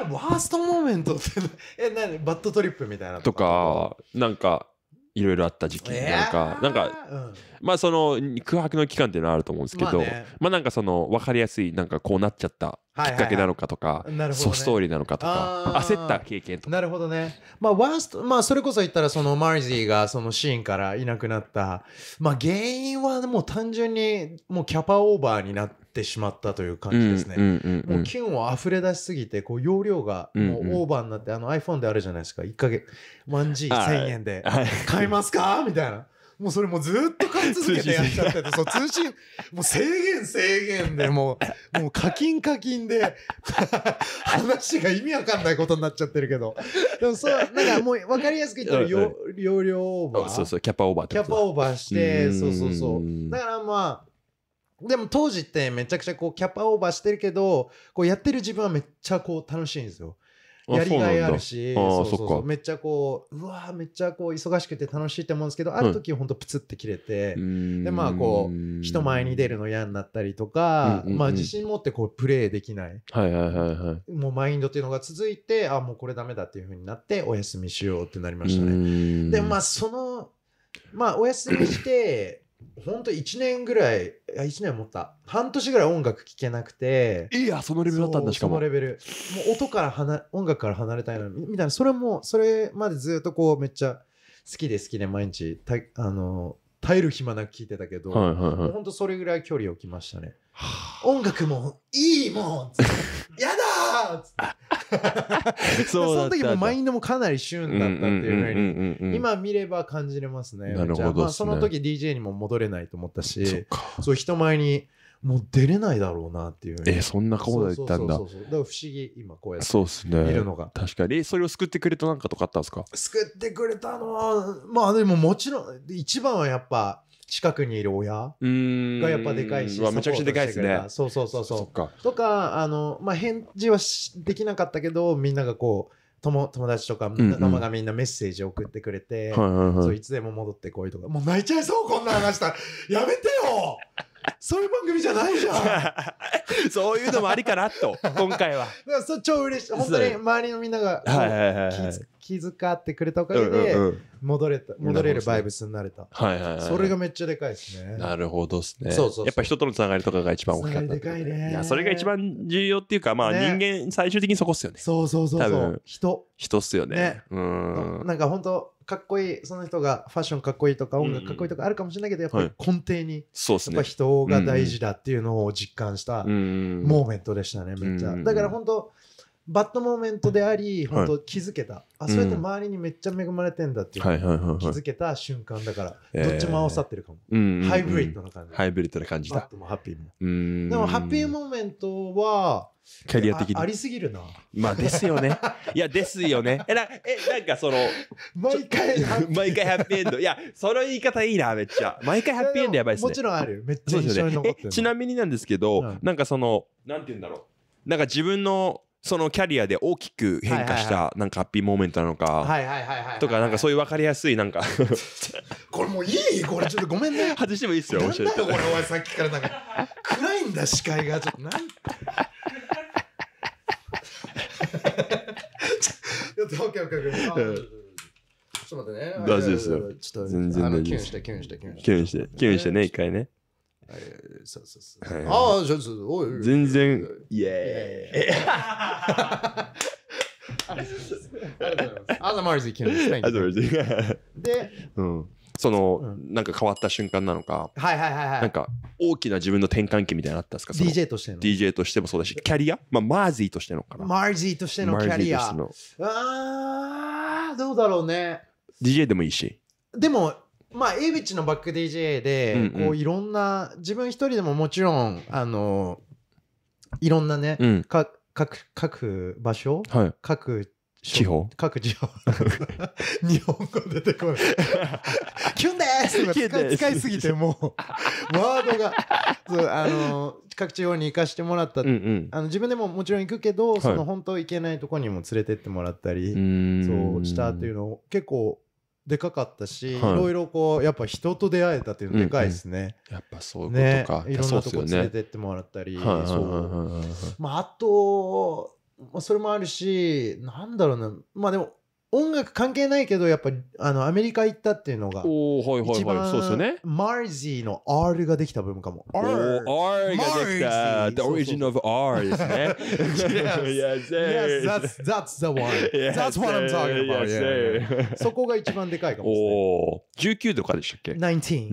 えワーストモーメントって え何バッドトリップみたいなとかなんかいろいろあった時期、なんかなんか、うん、まあその空白の期間っていうのはあると思うんですけど、まあね、まあなんかその分かりやすいなんかこうなっちゃったきっかけなのかとか、ソフトーリーなのかとか焦った経験とかなるほどねまあワーストまあそれこそ言ったらそのマリジーがそのシーンからいなくなったまあ原因はもう単純にもうキャパオーバーになってしまったという感じですね、うんもうキュンを溢れ出しすぎてこう容量がもうオーバーになって、うんうん、あの iPhone であるじゃないですか1か月 1G1000 円で買いますかみたいなもうそれもずっと買い続けてやっちゃってて、そう、通信、もう制限制限で、もう、もう課金課金で 話が意味わかんないことになっちゃってるけど。でもそう、なんかもう分かりやすく言ったら、容量オーバー。そうそう、キャパオーバーキャパオーバーして、そうそうそう。だからまあ、でも当時ってめちゃくちゃこうキャパオーバーしてるけど、こうやってる自分はめっちゃこう楽しいんですよ。やりがいあるしめっちゃこううわめっちゃこう忙しくて楽しいって思うんですけどある時ほんとプツって切れて、うん、でまあこう人前に出るの嫌になったりとか、うんうんうん、まあ、自信持ってこうプレーできないはいはいはいはい、もうマインドっていうのが続いてあもうこれダメだっていうふうになってお休みしようってなりましたね。でまあそのまあお休みして本当1年ぐらい、あ1年持った。半年ぐらい音楽聴けなくて。いや、そのレベルだったんだ、しかも。そのレベル。もう音から離、音楽から離れたいな、みたいな。それも、それまでずっとこう、めっちゃ好きで好きで毎日、たあの、耐える暇なく聞いてたけど、はいはいはい、それぐらい距離を置きましたね。音楽もいいもんやだーっ そその時もマインドもかなり旬だったっていうふうに今見れば感じれますね。なるほど、ね、まあ、その時 DJ にも戻れないと思ったしそう人前にもう出れないだろうなっていうえー、そんなことだったんだだから不思議今こうやってそうす、ね、いるのが確かにそれを救ってくれたなんかとかあったんですか救ってくれたのはまあでももちろん一番はやっぱ近くにいる親がやっぱでかいし、めちゃくちゃでかいですね。そうそうそうそう。とか、あの、まあ、返事はできなかったけど、みんながこう、友友達とか仲間がみんなメッセージを送ってくれて、そいつでも戻ってこいとか、もう泣いちゃいそうこんな話したらやめてよそういう番組じゃないじゃん。そういうのもありかなと、今回は。そう超嬉しい。本当に周りのみんなが気遣ってくれたおかげで、戻れた、戻れるバイブスになれた。はいはい、それがめっちゃでかいですね。なるほどですね。そうそうやっぱ人とのつながりとかが一番大きかった。でかいね。それが一番重要っていうか、まあ、人間最終的にそこっすよね。そうそうそう人。人っすよね。ねうん。なんか本当かっこいいその人がファッションかっこいいとか音楽かっこいいとかあるかもしれないけど、やっぱり根底に、やっぱ人が大事だっていうのを実感したモーメントでしたね、めっちゃ、だから本当バッドモーメントであり、本当気づけた。あ、そやって周りにめっちゃ恵まれてんだっていう、はいはいはい気づけた瞬間だから、どっちも合わさってるかも。ハイブリッドな感じ。ハイブリッドな感じだ。バッドもハッピーも。でも、ハッピーモーメントは、キャリア的にありすぎるな。まあですよね。いや、ですよね。え、なえなんかその、毎回、毎回ハッピーエンド。いや、その言い方いいな、めっちゃ。毎回ハッピーエンドやばいっすね。もちろんある。めっちゃ印象に残ってる、ちなみになんですけど、なんかその、なんて言うんだろう。なんか自分のそのキャリアで大きく変化したなんかハッピーモーメントなのかとかなんかそういう分かりやすいなんか これもういいこれちょっとごめんね外してもいいっすよなんだよこれお前さっきからなんか暗いんだ視界がちょっとなんちょっと OKOKOK ちょっと待ってね大丈夫ですよちょっと全然大丈夫キュンしてキュンしてキュンしてキュンしてね一回ねそうそうそう。ああ、そうそうそう。全然、イエーイ。ありがとうございます。アザマーズ行きなした。アザで、うん。その、なんか変わった瞬間なのか、はいはいはい、はい、なんか大きな自分の転換期みたいなのあったんですか DJ としての DJ としてもそうだしキャリア、まあ、マージーとしてのかなマージーとしてのキャリアああどうだろうね DJ でもいいしでもまあ、江口のバック DJ で、こういろんな自分一人でももちろんあのいろんなね、う各各場所、はい、各地方各地方 日本語出てこないキュンです使いすぎてもうワードがそうあの各地方に行かしてもらった、うんうん、あの自分でももちろん行くけど、はい、その本当行けないとこにも連れてってもらったりそうしたっていうのを結構でかかったし、はい、ろいろこうやっぱ人と出会えたっていうのでかいですね、うんうん、やっぱそういうことか、ね、いろんなとこ連れてってもらったり、そうまああと、まあ、それもあるしなんだろうなまあでも音楽関係ないけどやっぱあのアメリカ行ったっていうのがおおはいはいはいそうですよねマージーの R ができた部分かも R, R ができた The origin of R ですね Yes yes that's, that's the one That's what I'm talking about Yes, yeah, そこが一番でかいかもしれない19とかでしたっけ ?19。19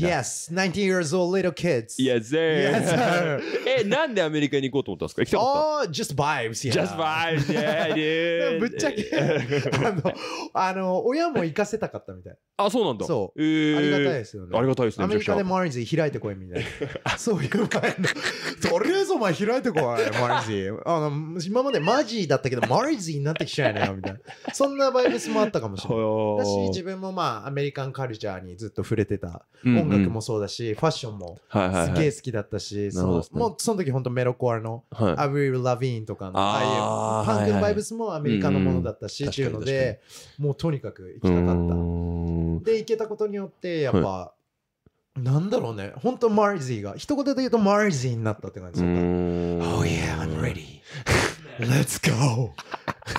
だ。Yes, 19 years old little kids. Yes, sir. Yes, sir. え、なんでアメリカに行こうと思ったんですか ?Oh, just vibes, yeah. Just vibes, yeah, dude. ぶっちゃけ、あの、あの、親も行かせたかったみたい。あ、そうなんだ。そう。えー、ありがたいですよね。ありがたいですね。アメリカでマリンズ開いてこいみたいな。あ、そういうか。とりあえずお前開いてこい、マリンズ。あの、今までマジだったけど、マリンズになってきちゃいなよ、みたいな。そんなバイブスもあったかもしれない。私、自分もまあ、アメリカンカルチャーにずっと触れてた、うんうん、音楽もそうだしファッションもすげえ好きだったし、はいはいはいそのもうその時本当メロコアの、はい、アブリル・ラヴィーンとかのああいうパンクバイブスもアメリカのものだったし、っていうのでもうとにかく行きたかったで行けたことによってやっぱ、はい、なんだろうね本当マージーが一言で言うとマージーになったって感じだった Oh yeah I'm ready Let's go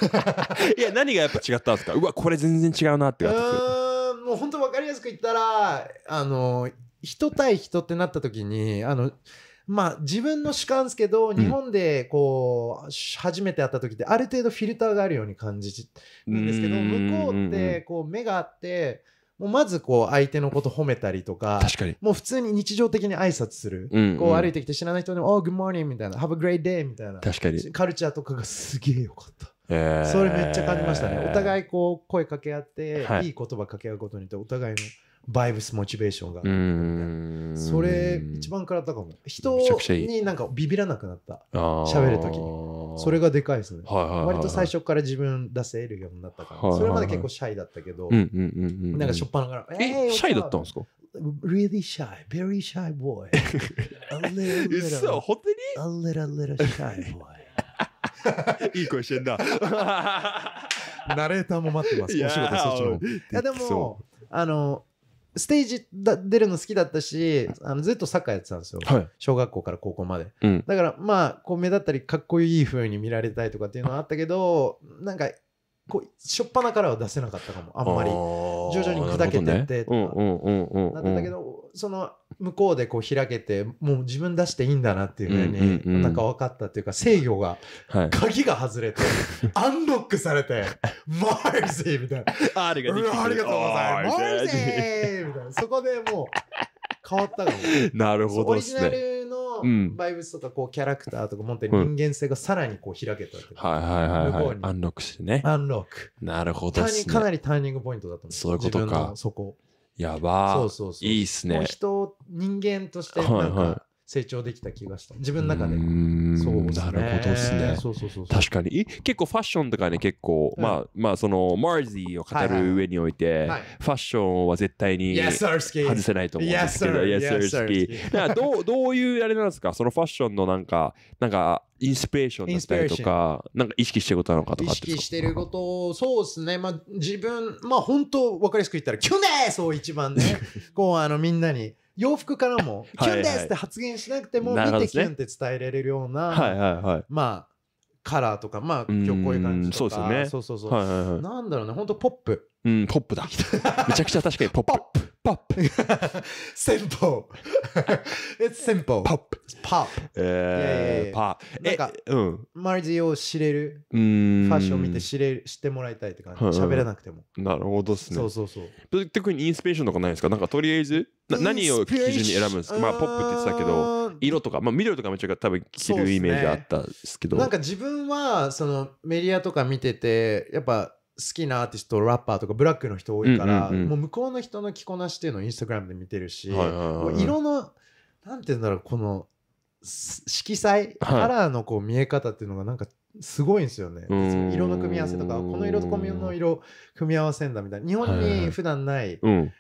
いや何がやっぱ違ったんですかうわこれ全然違うなって感じもう本当分かりやすく言ったらあの人対人ってなった時にあのまあ、自分の主観ですけど日本でこう初めて会った時ってある程度フィルターがあるように感じるんですけど向こうってこう目があってもうまずこう相手のこと褒めたりとかもう普通に日常的に挨拶する、こう歩いてきて知らない人でも「Oh, good morning」みたいな「Have a great day」みたいなカルチャーとかがすげえよかった。えー、それめっちゃ感じましたね。お互いこう声かけ合って、はい、いい言葉かけ合うことによってお互いのバイブスモチベーションがそれ一番からだかも人になんかビビらなくなった喋るときにそれがでかいですね、はいはいはい割と最初から自分出せるようになったから、はいはいはい、それまで結構シャイだったけど、なんかしょっぱなから、えー、シャイだったんですか really shy, very shy boy. A little, little, a little, little shy boy. いい声してんな。ナレーターも待ってます。お仕事そっちのいやでも、あの、ステージだ出るの好きだったしあのずっとサッカーやってたんですよ、はい、小学校から高校まで、うん、だからまあこう目立ったりかっこいいふうに見られたいとかっていうのはあったけどなんかこうしょっぱなからは出せなかったかもあんまり徐々に砕けてってとか、ねうんうん、だたけどその向こうでこう開けてもう自分出していいんだなっていうふうに、なんか分かったっていうか制御が、はい、鍵が外れて アンロックされて「マーゼー」みたいな 「ありがとうございます」「マーゼー」みたいなそこでもう変わったかもなるほど、オリジナルのバイブスとかこうキャラクターとか持って人間性がさらにこう開けた、うん、はいはいはい、はい、アンロックしてねアンロックなるほど、ね、かなりターニングポイントだと思すそういうことかそこやばそうそうそういいっすね人人間としてなんか、はいは成長できた気がした。自分の中で。そうですね。なるほどですね。そうそうそう確かに。結構ファッションとかね、結構、うん、まあ、まあ、その、マージーを語る上において、はいはい、ファッションは絶対に外せないと思うんですけど、Yes, sir, yes, sir, どう、どういうあれなんですかそのファッションのなんか、なんか、インスピレーションだったりとか、なんか意識してることなのかとか意識してること、そうですね。まあ自分、まあ本当わかりやすく言ったら、去年そう一番ね、こうあのみんなに洋服からも、キュンですって発言しなくても、見てキュンって伝えられるような、はいはいはい、まあ、カラーとか、まあ、今日こういう感じとか、そうですね。そうそうそう。なんだろうね、本当ポップ。うん、ポップだ。めちゃくちゃ確かにポップ Pop. simple. It's simple. Pop. Pop. えー、パー。なんか、え、うん。を知れる、うん。ファッションを見て知れる知ってもらいたいって感じ。喋らなくても。なるほどですね。そうそうそう。特にインスピレーションとかないですかなんかとりあえず、な何を基準に選ぶんですかまあ、ポップって言ってたけど、色とか、まあ、緑とかめくちゃ多分着るイメージあったんですけど。なんか自分はそのメディアとか見ててやっぱきなアーティストラッパーとかブラックの人多いから、もう向こうの人の着こなしっていうのをインスタグラムで見てるし、色のなんて言うんだろうこの色彩、カラーのこう見え方っていうのがなんかすごいんですよね。色の組み合わせとか、この色とこの色組み合わせんだみたいな。日本に普段ない、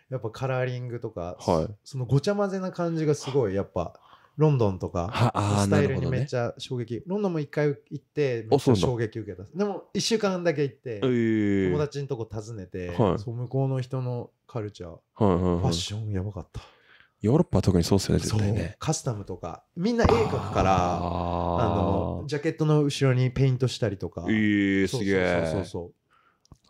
やっぱカラーリングとか、そのごちゃ混ぜな感じがすごい、やっぱ。ロンドンとかスタイルにめっちゃ衝撃、ね、ロンドンも一回行ってめっちゃ衝撃受けたでも1週間だけ行って、友達のとこ訪ねて、はい、そう向こうの人のカルチャー、はいはいはい、ファッションやばかったヨーロッパは特にそうですよね絶対ねカスタムとかみんな絵描くからあのジャケットの後ろにペイントしたりとかえー、すげえそうそうそう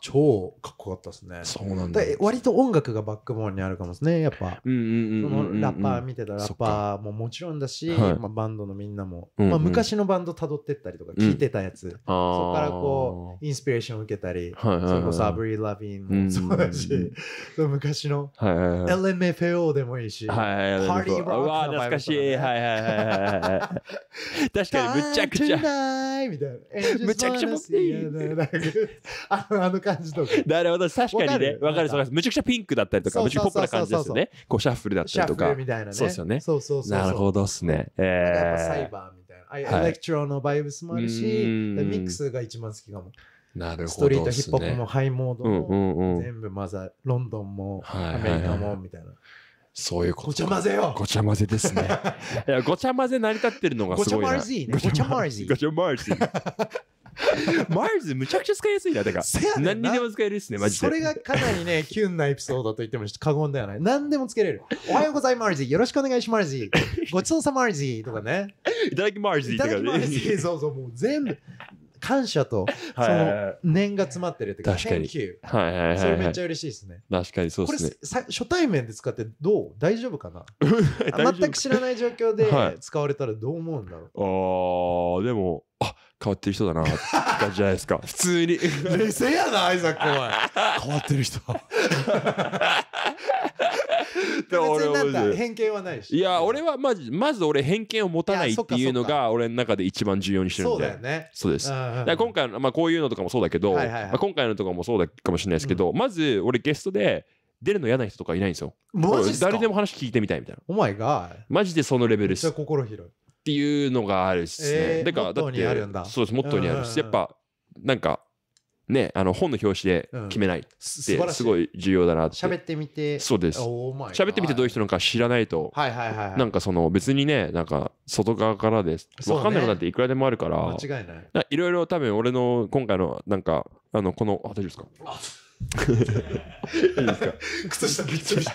超かっこよかったですね。そうなんだ。割と音楽がバックボーンにあるかもですね、やっぱ。そのラッパー見てたラッパーももちろんだし、まあ、バンドのみんなも、うんまあ、昔のバンドたどってったりとか、聞いてたやつ、うん、そこからこう、インスピレーション受けたり、はそれこそアブリー・ラビンもそうだし、うんうんうん、昔の、はいはいはい、LMFAO でもいいし、はいはいはい、パーティー・ロック懐かしい。はいはいはいはい。確かにむちゃくちゃ。むちゃくちゃ持っていい。あの、あの感じとか。確かにね、わかる、わかる。むちゃくちゃピンクだったりとか、むちゃくちゃポップな感じですよね。こうシャッフルだったりとか。シャッフルみたいなね。そうですよね。そうそうそう。なるほどっすね。えー、サイバーみたいな。エレクトロのバイブスもあるし、ミックスが一番好きかも。なるほど、ストリートヒップホップもハイモードも、全部混ざロンドンも、アメリカもみたいな。そういうこと。ごちゃ混ぜよごちゃ混ぜですね。いや、ごちゃ混ぜ成り立ってるのがすごいな。ごちゃマージーね。ごちゃマージー。ごちゃマジー。マイルズむちゃくちゃ使いやすいな、だから。何にでも使えるっすね、マジで。それがかなりね、キュンなエピソードと言っても過言ではない。何でもつけれる。おはようございます、よろしくお願いします。ごちそうさまーとかね。いただきます、マとかね。いただきまそうそう、もう全部。感謝と、その念が詰まってるって確かに。はいはいはい。それめっちゃ嬉しいですね。確かにそうですね。これ初対面で使ってどう大丈夫かな 全く知らない状況で使われたらどう思うんだろう。ああ、でも、あ変わってる人だなって感じじゃないですか 普通に冷静やなアイザックお前 変わってる人 で俺は偏見はないしいや俺はまずまず俺偏見を持たないっていうのが俺の中で一番重要にしてるんでそうだよそうです、うんうん、今回の、まあ、こういうのとかもそうだけど、はいはいはい、まあ、今回のとかもそうだかもしれないですけど、うん、まず俺ゲストで出るの嫌な人とかいないんですよ。マジ誰でも話聞いてみたいみたいな。お前がマジでそのレベルです。心広い。っていうのがあるしね。えー、かだってそうですモットーにあるし、やっぱなんかねあの本の表紙で決めないってすごい重要だなって。喋、うん、ってみてそうです。喋ってみてどういう人なのか知らないと、はいはいはい、はい、なんかその別にねなんか外側からです、ね、分かんなくなっていくらでもあるから。間違いない。いろいろ多分俺の今回のなんかあのこのあ大丈夫ですか。いいですか。靴下びっちりした。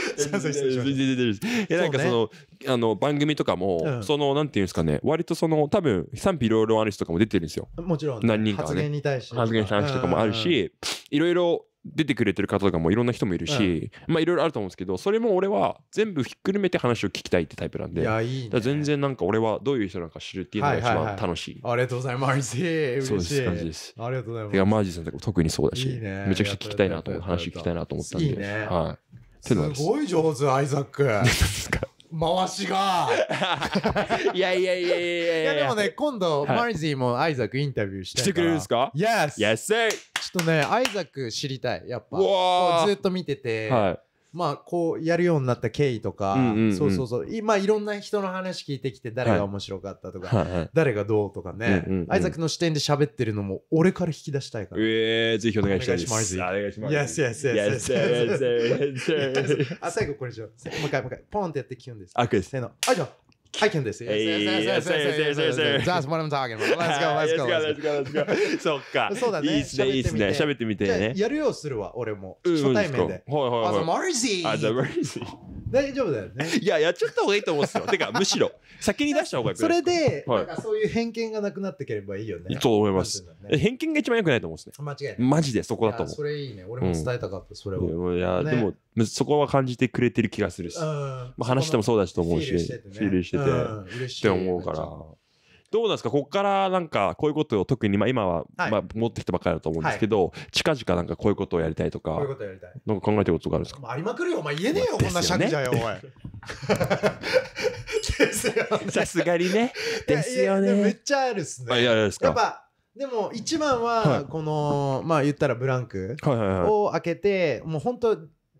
えなんかそのあの番組とかも、そのなんていうんですかね割とその多分賛否いろいろある人とかも出てるんですよもちろん、何人か、ね、発言に対して発言した話とかもあるしいろいろ出てくれてる方とかもいろんな人もいるし、うん、まあいろいろあると思うんですけどそれも俺は全部ひっくるめて話を聞きたいってタイプなんでいやいい、ね、全然なんか俺はどういう人なのか知るっていうのが一番楽しいはいはいはい、ありがとうございますそうです感じですありがとうございますマージさんとか特にそうだしめちゃくちゃ聞きたいなと思って話聞きたいなと思ったんでいいね、はい、すごい上手アイザック回しが いやいやいやいやいやいやでもね今度、はい、マリーもアイザックインタビューしてしてくれるんですか Yes! Yes! ちょっとねアイザック知りたいやっぱずっと見てて、はいまあこうやるようになった経緯とか、うんうんうん、そうそうそう今いろんな人の話聞いてきて誰が面白かったとか、はい誰がどうとかね、うんアイザックの視点で喋ってるのも俺から引き出したいから、えー、ぜひお願いしたいですお願いします Yes yes yes yes yes yes あ最後これじゃもう一回もう一回ポンってやって聞くんですあくでイエーのあいイエ I can this. Yes, yes, yes, yes, yes, yes, That's what I'm talking about. Let's go, let's go. Let's go, let's go. そっか。そうだね。いいっすね、いいっすね。喋ってみてね。やるようするわ、俺も。初対面で。はいはいはい。あざマー。あざー。大丈夫だよね。いや、やっちゃった方がいいと思うんですよ。てか、むしろ、先に出した方がいい。それで、なんかそういう偏見がなくなってければいいよね。と思います。偏見が一番良くないと思うんですね。間違いない。マジでそこだと思う。それいいね。俺も伝えたかった、それを。いや、でも。そこは感じてくれてる気がするし、まあ、話してもそうだしと思うし、フィールしてて、って思うから。どうなんですかここからなんかこういうことを特にまあ、今は、まあ、持ってきたばっかりだと思うんですけど、近々なんかこういうことをやりたいとかこういうことやりたいなんか考えてることがあるんですか、あ、りまくるよお前言えねえよ、こんな尺じゃよおい さすがにねですよねめっちゃあるっすねやっぱでも一番はこの、まあ言ったらブランクを開けて、もう本当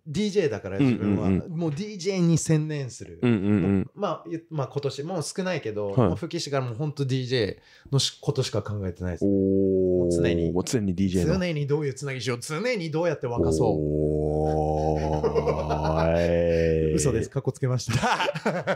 DJ だから自分は、うんうんうん、もう DJ に専念する、うんうんうん、まあ、まあ、今年もう少ないけど、はい、もう復帰してからもう本当 DJ のことしか考えてないです、ね、お常に常に DJ の常にどういうつなぎしよう常にどうやって沸かそうお 嘘ですかっこつけました DJ っ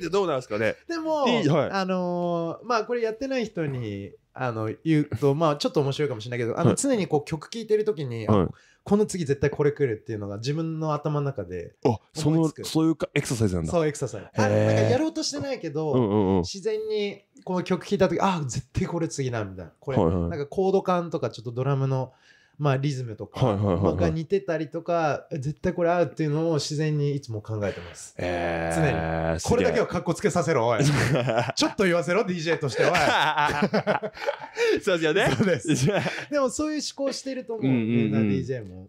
てどうなんですかねでも、d はい、あのー、まあこれやってない人にあの言うとまあちょっと面白いかもしれないけどあの、はい、常にこう曲聴いてるときに、はいこの次絶対これくるっていうのが自分の頭の中であそのそういうかエクササイズなんだそうエクササイズあなんかやろうとしてないけど、うんうんうん、自然にこの曲聴いた時あ絶対これ次なみたいなこれ、はいはい、なんかコード感とかちょっとドラムのまあ、リズムとか、い、似てたりとか絶対これ合うっていうのを自然にいつも考えてます、えー、常にこれだけはかっこつけさせろおい ちょっと言わせろ DJ としておいそうですよねそうです でもそういう思考してると思う,、うんううん、DJ も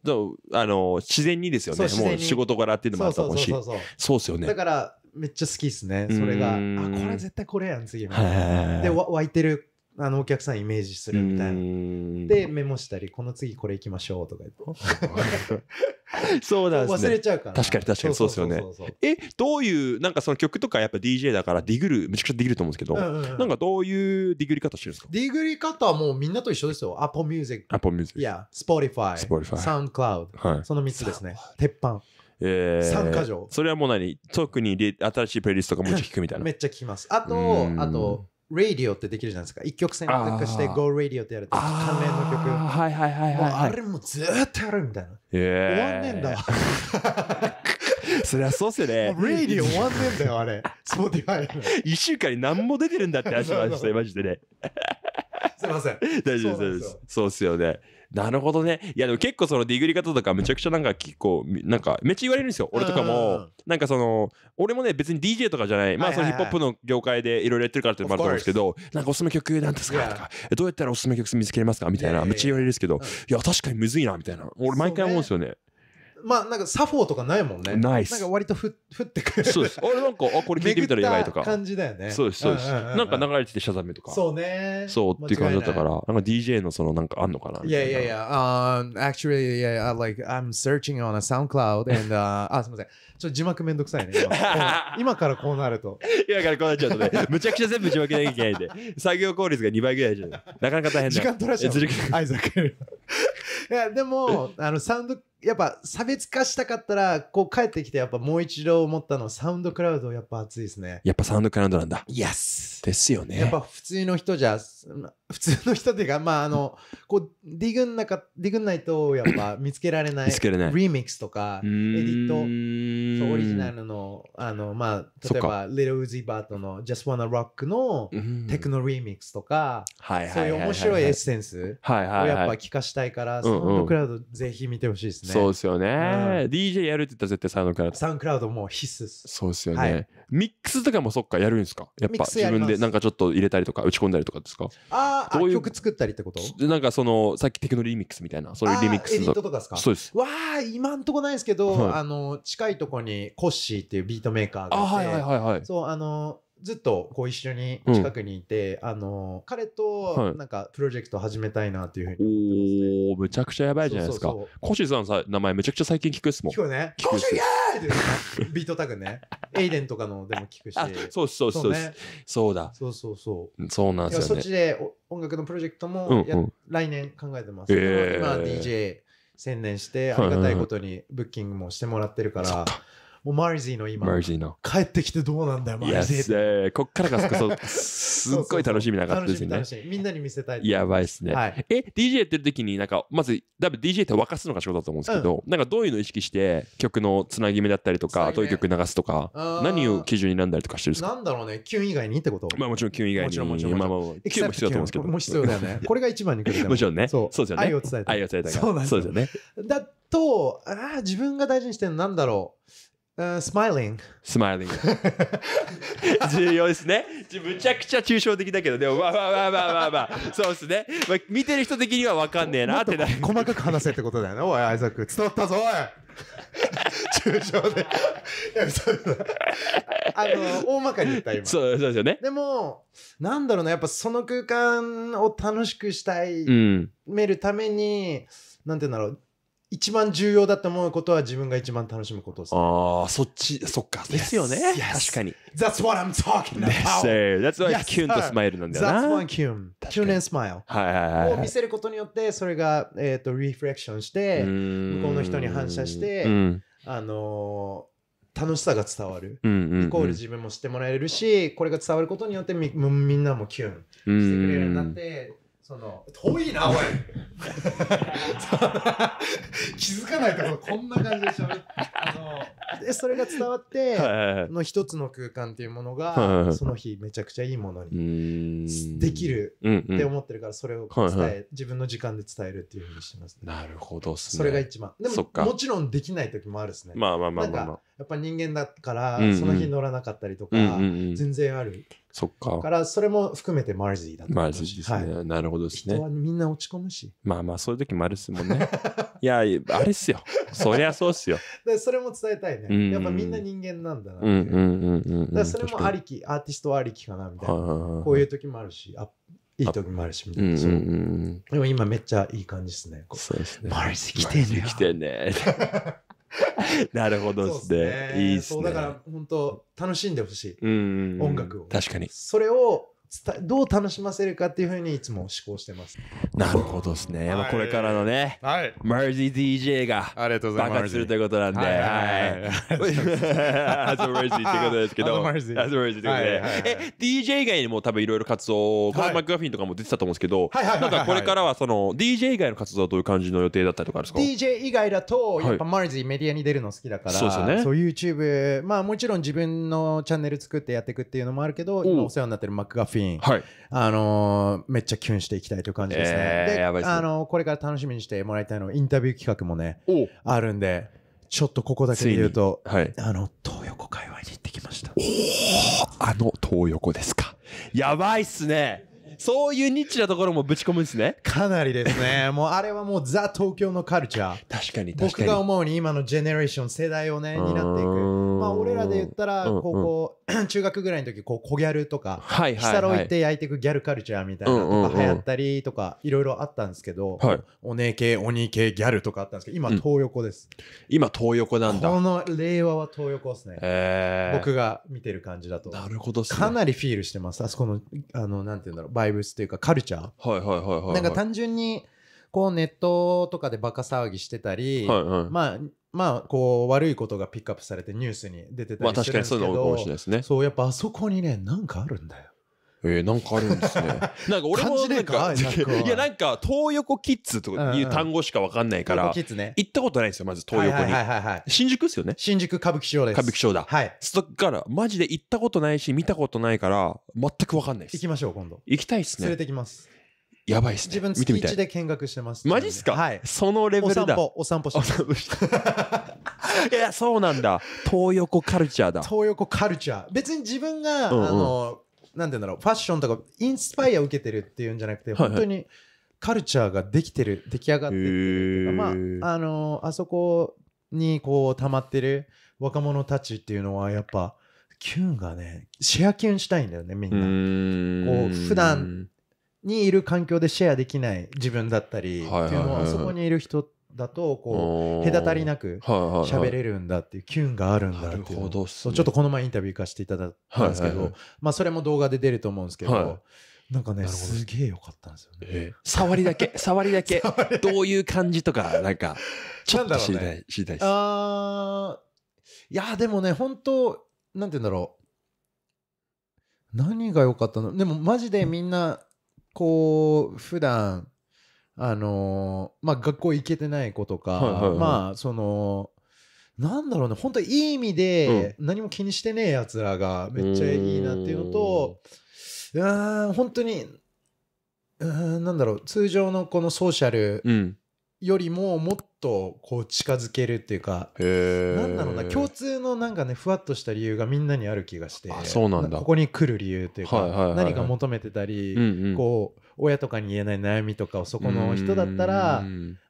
あの自然にですよねもう仕事からっていうのもあったしそうですよねだからめっちゃ好きですねそれがあこれ絶対これやん次で湧いてるあのお客さんイメージするみたいな。で、メモしたり、この次これいきましょうとか言って。そうなんですね。忘れちゃうから。確かに確かにそうですよね。え、どういう、なんかその曲とかやっぱ DJ だからディグル、めちゃくちゃディグルと思うんですけど、なんかどういうディグり方してるんですかディグり方はもうみんなと一緒ですよ。Apple Music。Apple Music。いや、Spotify。Spotify。SoundCloud。はい。その3つですね。鉄板。えー、3か条それはもう何特に新しいプレイリストとかもっちゃ聞くみたいな めっちゃ聞きますあとあとレイディオってできるじゃないですか一曲選択して Go Radio ってやると関連の曲はいはいはいはい、あれもずっとやるみたいな、えー、終わんねえんだ そりゃそうっすよねレイディオ終わんねえんだよあれそうで t い。一週間に何も出てるんだって話しましたマジでね すいません 大丈夫ですそうですそうっすよねなるほどね。いや、でも結構そのディグリ方とかめちゃくちゃなんか結構、なんかめっちゃ言われるんですよ。俺とかも。なんかその、俺もね、別に DJ とかじゃない。まあそのヒップホップの業界でいろいろやってるからってもあると思うんですけど、なんかおすすめ曲なんですかとか、どうやったらおすすめ曲見つけれますかみたいな。めっちゃ言われるんですけど、いや、確かにむずいな、みたいな。俺毎回思うんですよね。まあなんかサフォーとかないもんね。ないなんか割とふ降 ってくる。そうです。あれなんか、あ、これ聞いてみたらやばいとか。感じだよね。そうです、そうです。なんか流れててシャザメとか。そうね。そうっていう感じだったから、なんか DJ のそのなんかあんのかな。いやいやいや、um, actually, yeah, like I'm searching on a SoundCloud and、あ、すみません。ちょっと字幕めんどくさいね。今からこうなると。今からこうなっちゃうとね、むちゃくちゃ全部字幕なきゃいけないんで、作業効率が2倍ぐらいじゃなかなか大変だ。時間取らせちゃう。アイザック。いや、でも、あの、サウンドやっぱ差別化したかったら、こう帰ってきてやっぱもう一度思ったのサウンドクラウドやっぱ熱いですね。やっぱサウンドクラウドなんだ。イエスですよね。やっぱ普通の人じゃ、普通の人っていうか、まああの、こうディグんなか、ディグんないとやっぱ見つけられない。見つけられない。リミックスとか、エディット、そうオリジナルの、あの、まあ、例えば、Little ー z i Bart の Just Wanna Rock のテクノリミックスとか、そういう面白いエッセンスをやっぱ聞かしたいから、サウンドクラウドぜひ見てほしいですね。そうですよね、うん DJ やるって言ったら絶対サウンドクラウド。サウンクラウドも必須っす。そうですよね、はいミックスとかもそっかやるんですかやっぱ自分でなんかちょっと入れたりとか打ち込んだりとかですかあどうあ、いう曲作ったりってことでなんかそのさっきテクノリミックスみたいなそういうリミックエスディットとかですかそうです。わあ、今んとこないですけど、はいあの、近いとこにコッシーっていうビートメーカーがああて、はいはいはいはい。そう、あの、ずっとこう一緒に近くにいて、うん、あの彼となんかプロジェクト始めたいなっていうふうに、ね、おおむちゃくちゃやばいじゃないですかコシさんさ名前めちゃくちゃ最近聞くっすもん聞くね聞くっすビートタグね エイデンとかのでも聞くしそうそうそうそう、ね、そうだそうそうそうそうなんですよ、ね、そっちで音楽のプロジェクトも、うんうん、来年考えてます、えー、今 DJ 専念してありがたいことにブッキングもしてもらってるから、もうマリジーの今。マジーの。帰ってきてどうなんだよ、マリジー。えー、こっからがすっごい楽しみなったですね。楽しみ、楽しみ。みんなに見せたい。やばいですね。はい、え、DJ やってる時に、なんか、まず、多分 DJ って沸かすのが仕事だと思うんですけど、うん、なんかどういうのを意識して、曲のつなぎ目だったりとか、どういう曲流すとか、何を基準になんだりとかしてるんですかなんだろうね、キュン以外にってことまあもちろんキュン以外に。もちろんもちろん。まあまあ、キュンも必要だと思うんですけど。も必要だよね。これが一番に来る。もちろんね。そう。そうですよね。愛を伝えた。愛を伝えた。そうですよね。だと、ああ、自分が大事にしてるのなんだろう。スマイリング。スマイリング。重要ですね。むちゃくちゃ抽象的だけど、でも、わわわわわわそうですね。まあ、見てる人的には分かんねえなってな。細かく話せってことだよね。おい、アイザック。伝わったぞ、おい抽象で。あの、大まかに言った、今。そうそうですよね。でも、なんだろうな、やっぱその空間を楽しくしたい、うん、めるために、なんて言うんだろう。一番重要だと思うことは自分が一番楽しむことです、ああ、そっち、そっか。ですよね。確かに。That's what I'm talking about. That's why Kune と Smile なんだよな。That's why Kune. Kune a n Smile。はいはいはい。を見せることによって、それが、えっ、と、リフレクションして、向こうの人に反射して、あの楽しさが伝わる、イコール自分も知ってもらえるしこれが伝わることによってみみんなもキュンしてくれるようになって、その遠いなおい 気づかないとここんな感じでしゃべってあのでそれが伝わって、はい、の一つの空間っていうものが、はい、その日めちゃくちゃいいものにできるって思ってるからそれを伝え、はいはい、自分の時間で伝えるっていうふうにしてます、ね、なるほど、ね、それが一番でももちろんできない時もあるですねまあまあまあまあ、まあ、やっぱ人間だから、うんうん、その日乗らなかったりとか、うんうんうん、全然あるそっか。から、それも含めてマルジーだと思マルす。ーですね、はいなるほどです人ねは。みんな落ち込むし。まあまあ、そういう時もあるっすもんね。いや、あれっすよ。そりゃそうっすよ。でそれも伝えたいね、うんやっぱみんな人間なんだなうんう。んうんうんうん。だそれもありき、アーティストありきかなみたいな。こういう時もあるし、あいい時もあるしみたいうんうんうん。でも今めっちゃいい感じですね。こそうですね。マルジー来てんね。来てね。なるほどですね。いいですね。だから本当楽しんでほしい、音楽を。確かに。それをどう楽しませるかっていうふうにいつも思考してます。なるほどですね。はい、これからのね、はい、マージー DJ が爆発するということなんで、はい。ア ズマージーってことですけど、アズマージーってことで、え、DJ 以外にも多分いろいろ活動、マッマクガフィンとかも出てたと思うんですけど、なんかこれからはその DJ 以外の活動はどういう感じの予定だったりとかあるんですか ?DJ 以外だと、やっぱマージーメディアに出るの好きだから、そうですね。そう YouTube、まあもちろん自分のチャンネル作ってやっていくっていうのもあるけど、今お世話になってるマックガフィンン、はい、あのー、めっちゃキュンしていきたいという感じですね。で、あのこれから楽しみにしてもらいたいのインタビュー企画もねあるんでちょっとここだけで言うと、はい、あの東横界隈に行ってきました。おおあの東横ですか。やばいっすね。そういうニッチなところもぶち込むんですね。かなりですね。もうあれはもうザ東京のカルチャー。確かに僕が思うに今のジェネレーション世代をね、担っていく。まあ俺らで言ったら、高校、中学ぐらいの時、こう、小ギャルとか、はいはいはい、下ろ行って焼いていくギャルカルチャーみたいなのが流行ったりとか、いろいろあったんですけど、はい、お姉系、鬼系、ギャルとかあったんですけど、今東横です。今東横なんだ。この令和は東横ですね。え僕が見てる感じだと。なるほど、かなりフィールしてます。あそこの、あの、なんて言うんだろう、バイブスというかカルチャー、はいはいはいはい、なんか単純にこうネットとかでバカ騒ぎしてたり、はいはい、まあまあこう悪いことがピックアップされてニュースに出てたりするんですけど、まあ、確かにそういうの多かもしれないですねそうやっぱあそこにねなんかあるんだよえー、なんかあるんですね。なんか俺もなんか、いやなんか、東横キッズという単語しかわかんないから、行ったことないんですよ、まず東横に。新宿ですよね。新宿歌舞伎町です。歌舞伎町だ。はい。そっから、マジで行ったことないし、見たことないから、全くわかんないです。行きましょう、今度。行きたいっすね。連れてきます。やばいっすね。自分月1で見学してます。マジっすかはい。そのレベルだ。お散歩、お散歩します。いや、そうなんだ。東横カルチャーだ。東横カルチャー。別に自分が、あの、なんて言うんだろうファッションとかインスパイアを受けてるっていうんじゃなくて本当にカルチャーができてる出来上がってるっていうか、まああのー、あそこにこう溜まってる若者たちっていうのはやっぱキュンがねシェアキュンしたいんだよねみんなこう普段にいる環境でシェアできない自分だったりっていうのはあそこにいる人ってだとこう隔たりなく喋れるんだっていうキュンがあるんだっていう、ね、ちょっとこの前インタビュー行かせていただいたんですけど、はいはいはい、まあそれも動画で出ると思うんですけど、はい、なんかねすげえ良かったんですよね、えー、触りだけ 触りだけどういう感じとかなんかちょっと知りたい、ね、知りたいですあいやでもね本当なんて言うんだろう何が良かったのでもマジでみんなこう普段あのー、まあ、学校行けてない子とか、はいはいはい、まあそのなんだろうね本当いい意味で何も気にしてねえやつらがめっちゃいいなっていうのとうん本当にうんなんだろう通常のこのソーシャルよりももっとこう近づけるっていうか、うん、なんだろうな共通のなんかねふわっとした理由がみんなにある気がしてそうなんだここに来る理由っていうか、はいはいはいはい、何か求めてたり、うんうん、こう。親とかに言えない悩みとかをそこの人だったら、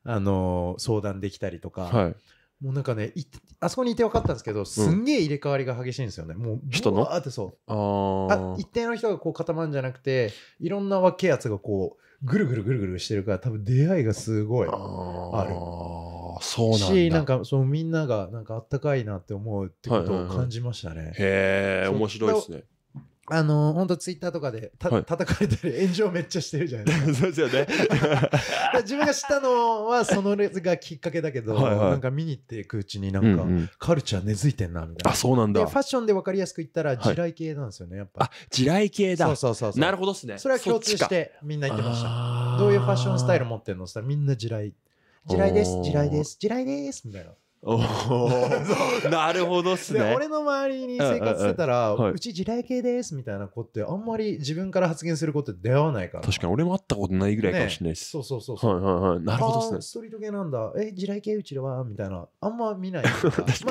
あの相談できたりとか、はい、もうなんかねあそこにいて分かったんですけどすんげえ入れ替わりが激しいんですよね、もう人のあってそうあ一定の人がこう固まるんじゃなくていろんな分けやつがこうぐるぐるぐるぐるしてるから多分出会いがすごいあるそうなんしなんかそのみんながなんかあったかいなって思うってことを感じましたね、はい、へえ面白いですねあの本当ツイッターとかでた、はい、叩かれたり炎上めっちゃしてるじゃないですか。そうですよね。自分が知ったのはその列がきっかけだけど、はいはい、なんか見に行っていくうちになんか、うんうん、カルチャー根付いてんなみたいな。あそうなんだ。ファッションで分かりやすく言ったら地雷系なんですよねやっぱ。あ地雷系だ。そうそうそうなるほどっすね。それは共通してみんな言ってました。どういうファッションスタイル持ってんのっったらみんな地雷。地雷です地雷です地雷ですみたいな。おなるほどっすね。俺の周りに生活してたら、うんうんうんうち地雷系ですみたいな子ってあんまり自分から発言することって出会わないから。確かに俺も会ったことないぐらいかもしれないです。ね、そうそうそうはいはいはい。なるほどっすね。ストリート系なんだ。え、地雷系うちではみたいな。あんま見ない ま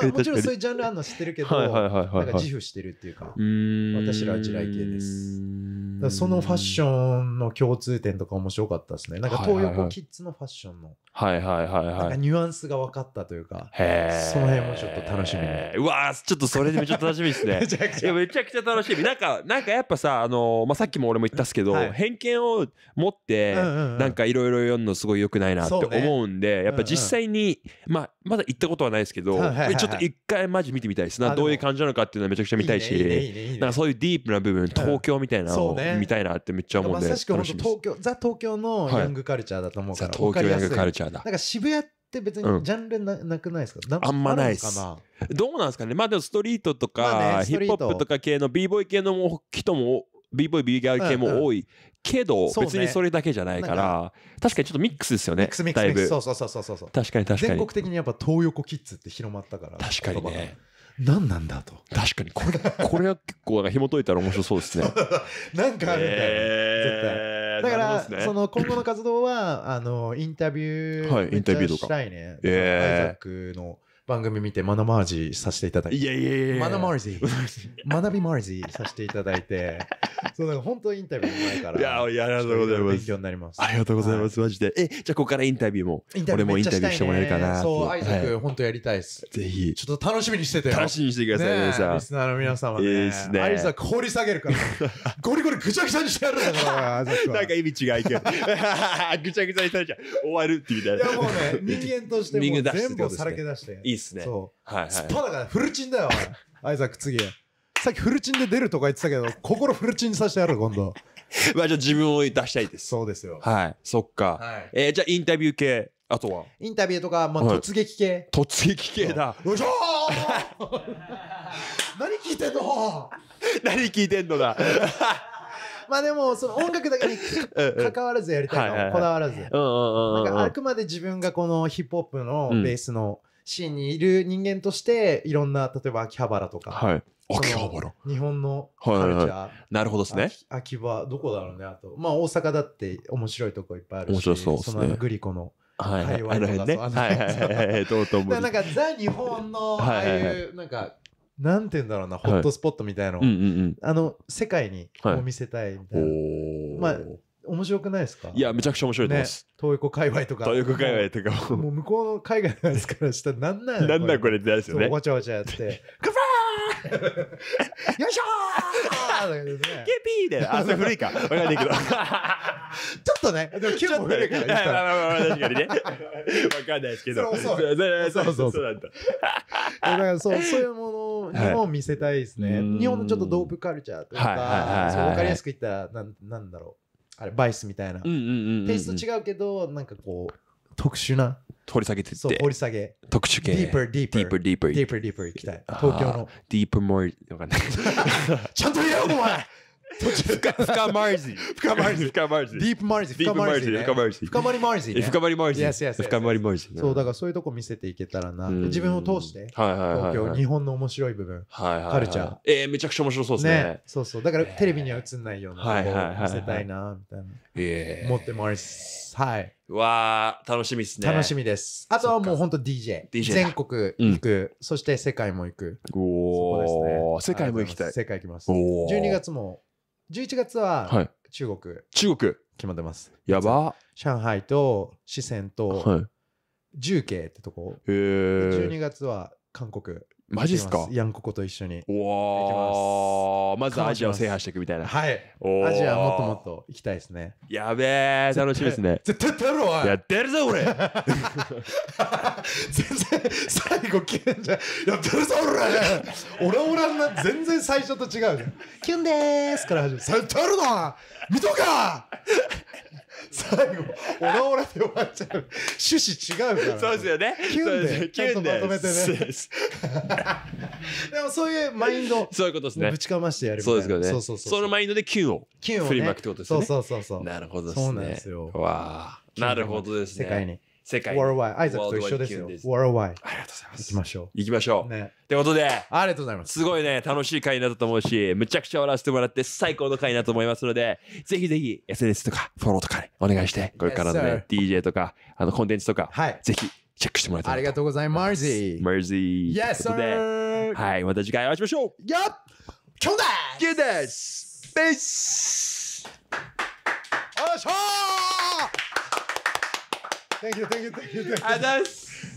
あ。もちろんそういうジャンルあるの知ってるけど、なんか自負してるっていうか、う私らは地雷系です。そのファッションの共通点とか面白かったですね。なんか東横キッズのファッションの。はいはいはいはいはいはいはい。なんかニュアンスが分かったというか、その辺もちょっと楽しみうわちょっとそれでめちゃ楽しみですね。めちゃくちゃ。めちゃくちゃ楽しみ。なんか、なんかやっぱさ、あのー、まあ、さっきも俺も言ったっすけど、はい、偏見を持って、なんかいろいろ読むのすごい良くないなって思うんで、ね、やっぱ実際に、うんうん、まあ、まだ行ったことはないですけど、はいはいはい、ちょっと一回マジ見てみたいですな。どういう感じなのかっていうのはめちゃくちゃ見たいし、なんかそういうディープな部分、東京みたいなのを見たいなってめっちゃ思うんで。まさしく本当東京、ザ東京のヤングカルチャーだと思うから。はい、東京ヤングカルチャー。らだ。なんか渋谷って別にジャンルな,、なくないですかあんまないです。どうなんですかねまあでもストリートとか、まあね、ヒップホップとか系の b ボーイ系の人も b ボーイ b ギャル系も多い、うんうん、けど、別にそれだけじゃないから、ね、確かにちょっとミックスですよねミックスミックスミックスそうそうそうそうそう確かに確かに全国的にやっぱ東横キッズって広まったから確かにね何なんだと確かにこれこれは結構な紐解いたら面白そうですね なんかあるんだよ、えー、絶対だから、ね、その今後の活動は、あの、インタビュー、はい、インタビューとか。したいね。えー、アイザックの番組見てマナマージーさせていただいて。いやいやいやマナマージー。学 びマージーさせていただいて。そうなんか本当インタビューの前から。いや、ありがとうございます。勉強になります。ありがとうございます。マジで。え、じゃあここからインタビューも。俺もインタビューしてもらえるかな。そう、アイザック、本当やりたいです。ぜひ。ちょっと楽しみにしてて楽しみにしてください、皆さん。リスナーの皆様ね。いいですね。アイザク掘り下げるから。ゴリゴリぐちゃぐちゃにしてやるんだなんか意味違いけど。ぐちゃぐちゃにされちゃう。終わるってみたいな。いや、もうね、人間として全部さらけ出して。っすね。そう。はい、はい。だからフルチンだよ、アイザック次。さっきフルチンで出るとか言ってたけど、心フルチンさせてやる、今度。まあ、じゃあ自分を出したいです。そうですよ。はい。そっか。はい、えー、じゃあインタビュー系、あとはインタビューとか、まあ、突撃系、はい。突撃系だ。よいしょ 何聞いてんの何聞いてんのだ。まあでもその音楽だけに関わらずやりたいのこだわらずなんかあくまで自分がこのヒップホップのベースのシーンにいる人間としていろんな例えば秋葉原とか、はい、秋葉原日本のカルチャー、はいはいはい、なるほどですね秋葉どこだろうねあとまあ大阪だって面白いとこいっぱいあるし面白そうす、ね、そのグリコのはいはいはいはいはいはい どうと思うなんかザ日本のああいうなんかなんて言うんだろうなホットスポットみたいなの、うんうんうん、あの世界にも見せたいみたいな、はい、まあ面白くないですかいや、めちゃくちゃ面白いと思いま東横界隈とか。東横界隈とか。もう向こうの海外のやつからしたらなんなんなんなんこれってやつよね。わちゃわちゃやって。カファーよいしょーだけどね。ケピーで。あ、それ古いか。わかんないけど。ちょっとね、でも9も古いから言ったら。確かにね。わかんないですけど。そうそうそう。そうなんだ。だからそう、そういうもの、日本見せたいですね。日本のちょっとドープカルチャーというか、そうわかりやすく言ったら、なんなんだろう。あれバイスみたいな、テイスト違うけどなんかこう特殊な掘り下げてそう掘り下げ特殊系ディープディープディープディープディープディープ行きたい東京のディープモーわかんない ちゃんと言えよお前深まりず。深まりず。深まりず。ディープマリズ。深まりず。深マり深ま深マリズ。深まりマリズ。深まりマリズ。そう、だからそういうとこ見せていけたらな。自分を通して、東京、日本の面白い部分、カルチャー。えめちゃくちゃ面白そうですね。そうそう。だからテレビには映んないような見せたいな、みたいな。持ってます。はい。わー、楽しみですね。楽しみです。あとはもう本当 DJ。全国行く、そして世界も行く。おー、世界も行きたい。世界行きます。12月も11月ははい中国中国決まってます。やば上海と四川と重慶ってとこ、へえ12月は韓国マジっすかヤンココと一緒に。おお、まずアジアを制覇していくみたいな。はい。アジアもっともっと行きたいですね。やべえ、楽しみですね。絶対出ろおいやってるぞ俺 全然最後キュンじゃやってるぞ俺オラオラな全然最初と違うじゃん。キュンでーすから始める。絶対やる見とか最後、オラオラで終わっちゃう。趣旨違うから。そうですよね。キュンで、キュンで。でもそういうマインド。そういうことですね。ぶちかましてやるそうですよね。そうそうそう。そのマインドでキュンを。キュンを。振りまくってことですね。そうそうそう。なるほどですね。そうなんですよ。わあ。なるほどですね。世界に。世界に。Worldwide。挨拶と一緒ですよ。Worldwide。ありがとうございます。行きましょう。行きましょう。ね。ってことで、ありがとうございます。すごいね、楽しい回になったと思うし、むちゃくちゃ笑わせてもらって最高の回になったと思いますので、ぜひぜひ SNS とかフォローとかね、お願いして、これからのね、yes, DJ とか、あの、コンテンツとか、はい、ぜひチェックしてもらいたいありがとうございます。マージー。マージー。Yes, sir! はい、また次回お会いしましょう。やっ今日だ今日です p e a よっしゃー Thank you, thank you, thank you. Thank you. Adas.